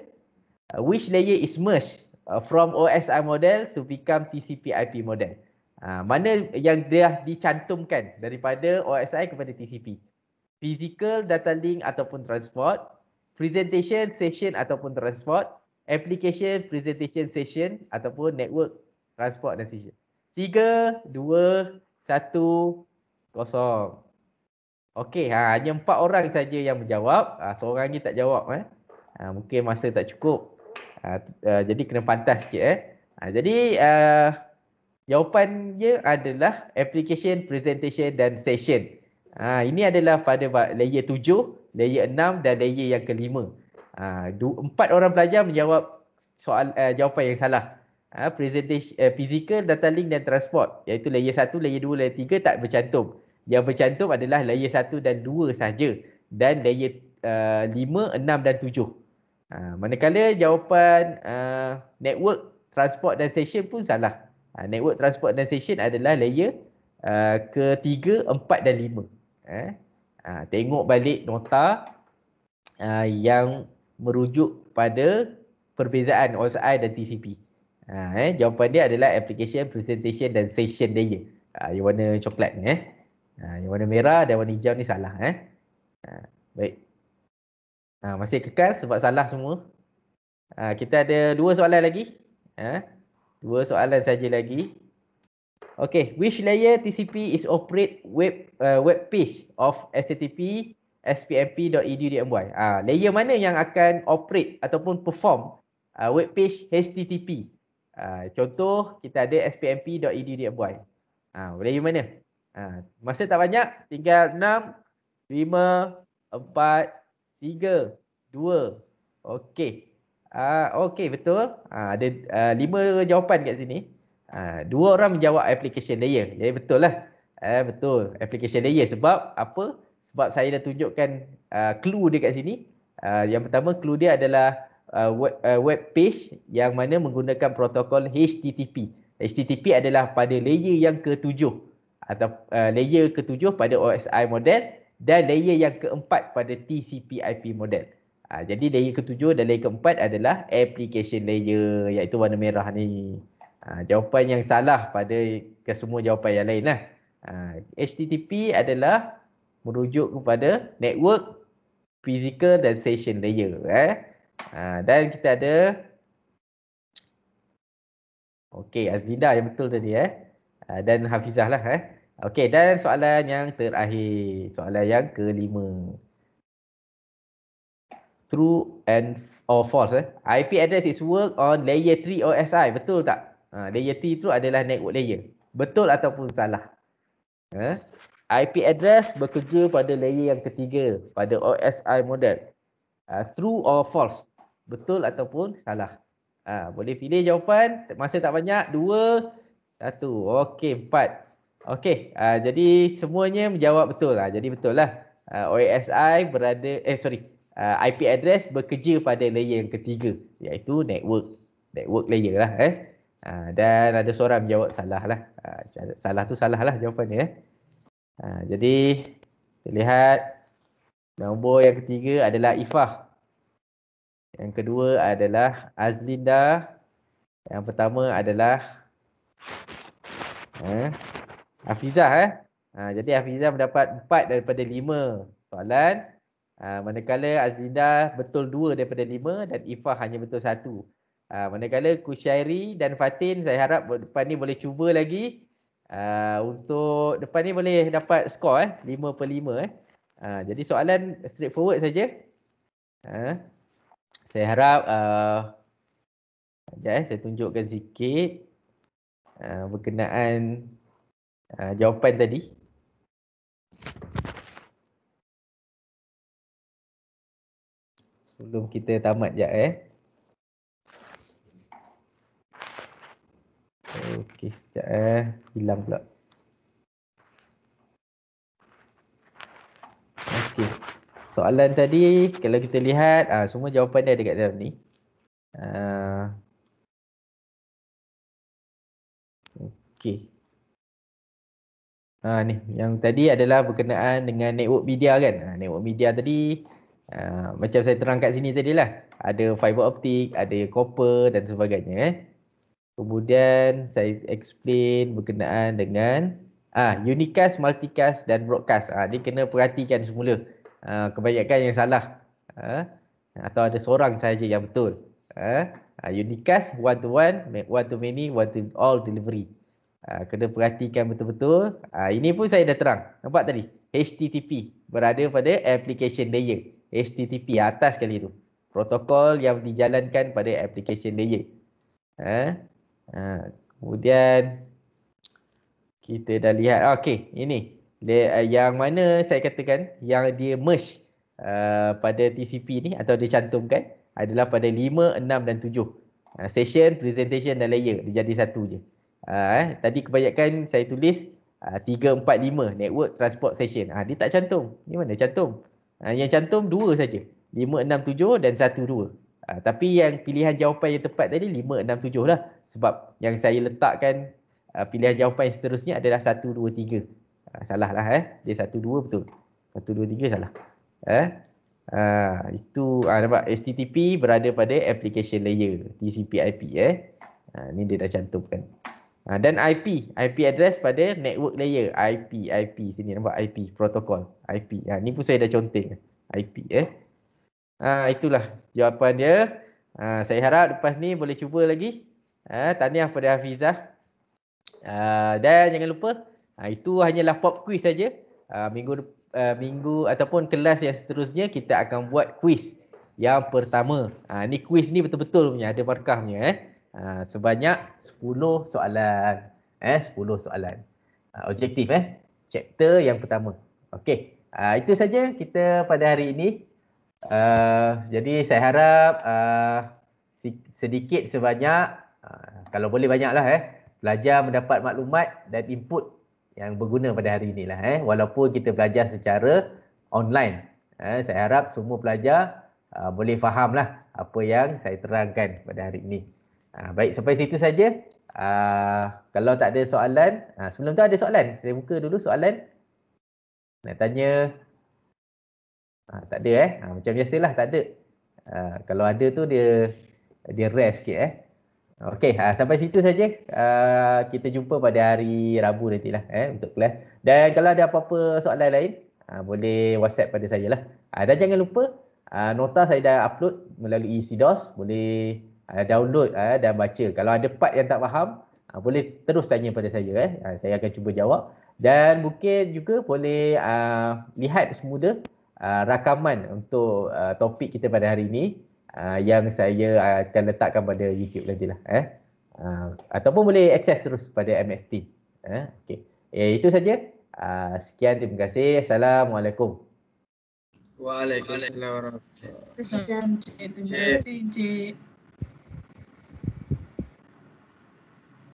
uh, which layer is merged uh, from OSI model to become TCP IP model? Uh, mana yang dia dicantumkan daripada OSI kepada TCP? Physical data link ataupun transport, presentation session ataupun transport, application presentation session ataupun network transport dan session. Tiga, dua, satu, kosong. Okey, ha, hanya empat orang saja yang menjawab. Ha, seorang lagi tak jawab. Eh. Ha, mungkin masa tak cukup. Ha, uh, jadi kena pantas sikit. Eh. Ha, jadi uh, eh, jawapannya adalah application, presentation dan session. Ha, ini adalah pada layer tujuh, layer enam dan layer yang kelima. Ha, empat orang pelajar menjawab soal uh, jawapan yang salah. Ha, presentation, uh, physical, data link dan transport. Iaitu layer satu, layer dua, layer tiga tak bercantum yang bercantum adalah layer 1 dan 2 sahaja dan layer uh, 5, 6 dan 7. Uh, manakala jawapan uh, network transport dan station pun salah. Uh, network transport dan station adalah layer uh, ketiga, empat dan lima. Eh? Uh, tengok balik nota uh, yang merujuk pada perbezaan OSI dan TCP. Uh, eh? Jawapan dia adalah application, presentation dan session layer. Uh, yang warna coklat ni eh. Ha, yang warna merah dan warna hijau ni salah eh. Ha, baik. Ha, masih kekal sebab salah semua. Ha, kita ada dua soalan lagi. Ha, dua soalan saja lagi. Okay, which layer TCP is operate web uh, web page of HTTP spmp.edu.my? Ha, layer mana yang akan operate ataupun perform uh, web page HTTP? Ha, contoh kita ada spmp.edu.my. Ha, layer mana? Ha, masa tak banyak tinggal 6 5 4 3 2 okey ah uh, okey betul uh, ada uh, 5 jawapan kat sini ah dua orang menjawab application layer jadi ya, betul lah eh uh, betul application layer sebab apa sebab saya dah tunjukkan uh, clue dia kat sini uh, yang pertama clue dia adalah uh, web, uh, web page yang mana menggunakan protokol http http adalah pada layer yang ketujuh atau uh, layer ketujuh pada OSI model dan layer yang keempat pada TCP IP model. Ha, jadi layer ketujuh dan layer keempat adalah application layer iaitu warna merah ni. Ha, jawapan yang salah pada kesemua jawapan yang lain lah. Ha, ah, HTTP adalah merujuk kepada network, physical dan session layer. Eh. Ha, dan kita ada Okay, Azlinda yang betul tadi eh. dan Hafizah lah eh. Okey, dan soalan yang terakhir. Soalan yang kelima. True and or false. Eh? IP address is work on layer 3 OSI. Betul tak? Ha, layer 3 tu adalah network layer. Betul ataupun salah? Eh? Ha? IP address bekerja pada layer yang ketiga. Pada OSI model. Ha, true or false? Betul ataupun salah? Ha, boleh pilih jawapan. Masa tak banyak. Dua. Satu. Okey, Empat. Okey, uh, jadi semuanya menjawab betul lah. Jadi betul lah. Uh, ah, OSI berada, eh sorry, uh, ah, IP address bekerja pada layer yang ketiga iaitu network. Network layer lah eh. Uh, dan ada seorang menjawab salah lah. Uh, salah tu salah lah jawapannya eh. Uh, jadi, kita lihat nombor yang ketiga adalah Ifah. Yang kedua adalah Azlinda. Yang pertama adalah eh, Hafizah eh. Ha, jadi Hafizah mendapat 4 daripada 5 soalan. Ha, manakala Azlinda betul 2 daripada 5 dan Ifah hanya betul 1. Ha, manakala Kushairi dan Fatin saya harap depan ni boleh cuba lagi. Ha, untuk depan ni boleh dapat skor eh. 5 per 5 eh. Ha, jadi soalan straightforward saja. Ha, saya harap uh, eh, saya tunjukkan sikit uh, berkenaan uh, jawapan tadi. Sebelum kita tamat jap eh. Okey, sekejap eh. Hilang pula. Okey. Soalan tadi, kalau kita lihat, ah, semua jawapan dia ada kat dalam ni. Ah. Okey. Ha, ni yang tadi adalah berkenaan dengan network media kan. Ha, network media tadi ha, macam saya terang kat sini tadi lah. Ada fiber optik, ada copper dan sebagainya eh. Kemudian saya explain berkenaan dengan ah ha, unicast, multicast dan broadcast. Ah ha, dia kena perhatikan semula. Ha, kebanyakan yang salah. Ha, atau ada seorang saja yang betul. Ha. ha, unicast one to one, one to many, one to all delivery. Ah, kena perhatikan betul-betul. Uh, ini pun saya dah terang. Nampak tadi? HTTP berada pada application layer. HTTP atas kali tu. Protokol yang dijalankan pada application layer. Uh, uh, kemudian kita dah lihat. Okey, ini. Eh, yang mana saya katakan yang dia merge uh, pada TCP ni atau dia cantumkan adalah pada 5, 6 dan 7. Uh, session, presentation dan layer. Dia jadi satu je. Ah, eh, tadi kebanyakan saya tulis uh, 3, 4, network transport session. Ha, ah, dia tak cantum. Ni mana cantum? Ha, yang cantum dua saja. 5, 6, 7 dan 1, 2. tapi yang pilihan jawapan yang tepat tadi 5, 6, 7 lah. Sebab yang saya letakkan uh, pilihan jawapan yang seterusnya adalah 1, 2, 3. salah lah eh. Dia 1, 2 betul. 1, 2, 3 salah. Eh? Ha, itu ha, nampak HTTP berada pada application layer TCP IP eh. Ha, ni dia dah cantumkan. Ha, dan IP, IP address pada network layer, IP, IP sini nampak IP, protokol, IP. Ha, ni pun saya dah conteng, IP eh. Ha, itulah jawapan dia. Ha, saya harap lepas ni boleh cuba lagi. Ha, tahniah pada Hafizah. Ha, dan jangan lupa, ha, itu hanyalah pop quiz saja. Ha, minggu uh, minggu ataupun kelas yang seterusnya kita akan buat quiz yang pertama. Ha, ni quiz ni betul-betul punya, ada markah punya eh. Ah, sebanyak 10 soalan. Eh, 10 soalan. Uh, objektif eh. Chapter yang pertama. Okey. Uh, itu saja kita pada hari ini. Uh, jadi saya harap uh, sedikit sebanyak uh, kalau boleh banyaklah eh belajar mendapat maklumat dan input yang berguna pada hari ini lah, eh walaupun kita belajar secara online eh saya harap semua pelajar uh, boleh lah apa yang saya terangkan pada hari ini Ha, baik, sampai situ saja. Uh, kalau tak ada soalan, ha, sebelum tu ada soalan. Saya buka dulu soalan. Nak tanya. Ha, tak ada eh. Ha, macam biasalah tak ada. Ha, kalau ada tu dia dia rare sikit eh. Okey, ha, sampai situ saja. Uh, kita jumpa pada hari Rabu nanti lah. eh untuk kelas. Dan kalau ada apa-apa soalan lain, ha, boleh WhatsApp pada saya lah. Ha, dan jangan lupa uh, nota saya dah upload melalui SIDOS. Boleh uh, download uh, dan baca. Kalau ada part yang tak faham, uh, boleh terus tanya pada saya. Eh. Uh, saya akan cuba jawab. Dan mungkin juga boleh uh, lihat semula uh, rakaman untuk uh, topik kita pada hari ini uh, yang saya akan letakkan pada YouTube lah, Eh. Uh, ataupun boleh akses terus pada MST. Eh. Okay. Eh, itu saja. Uh, sekian, terima kasih. Assalamualaikum. Waalaikumsalam. Terima kasih.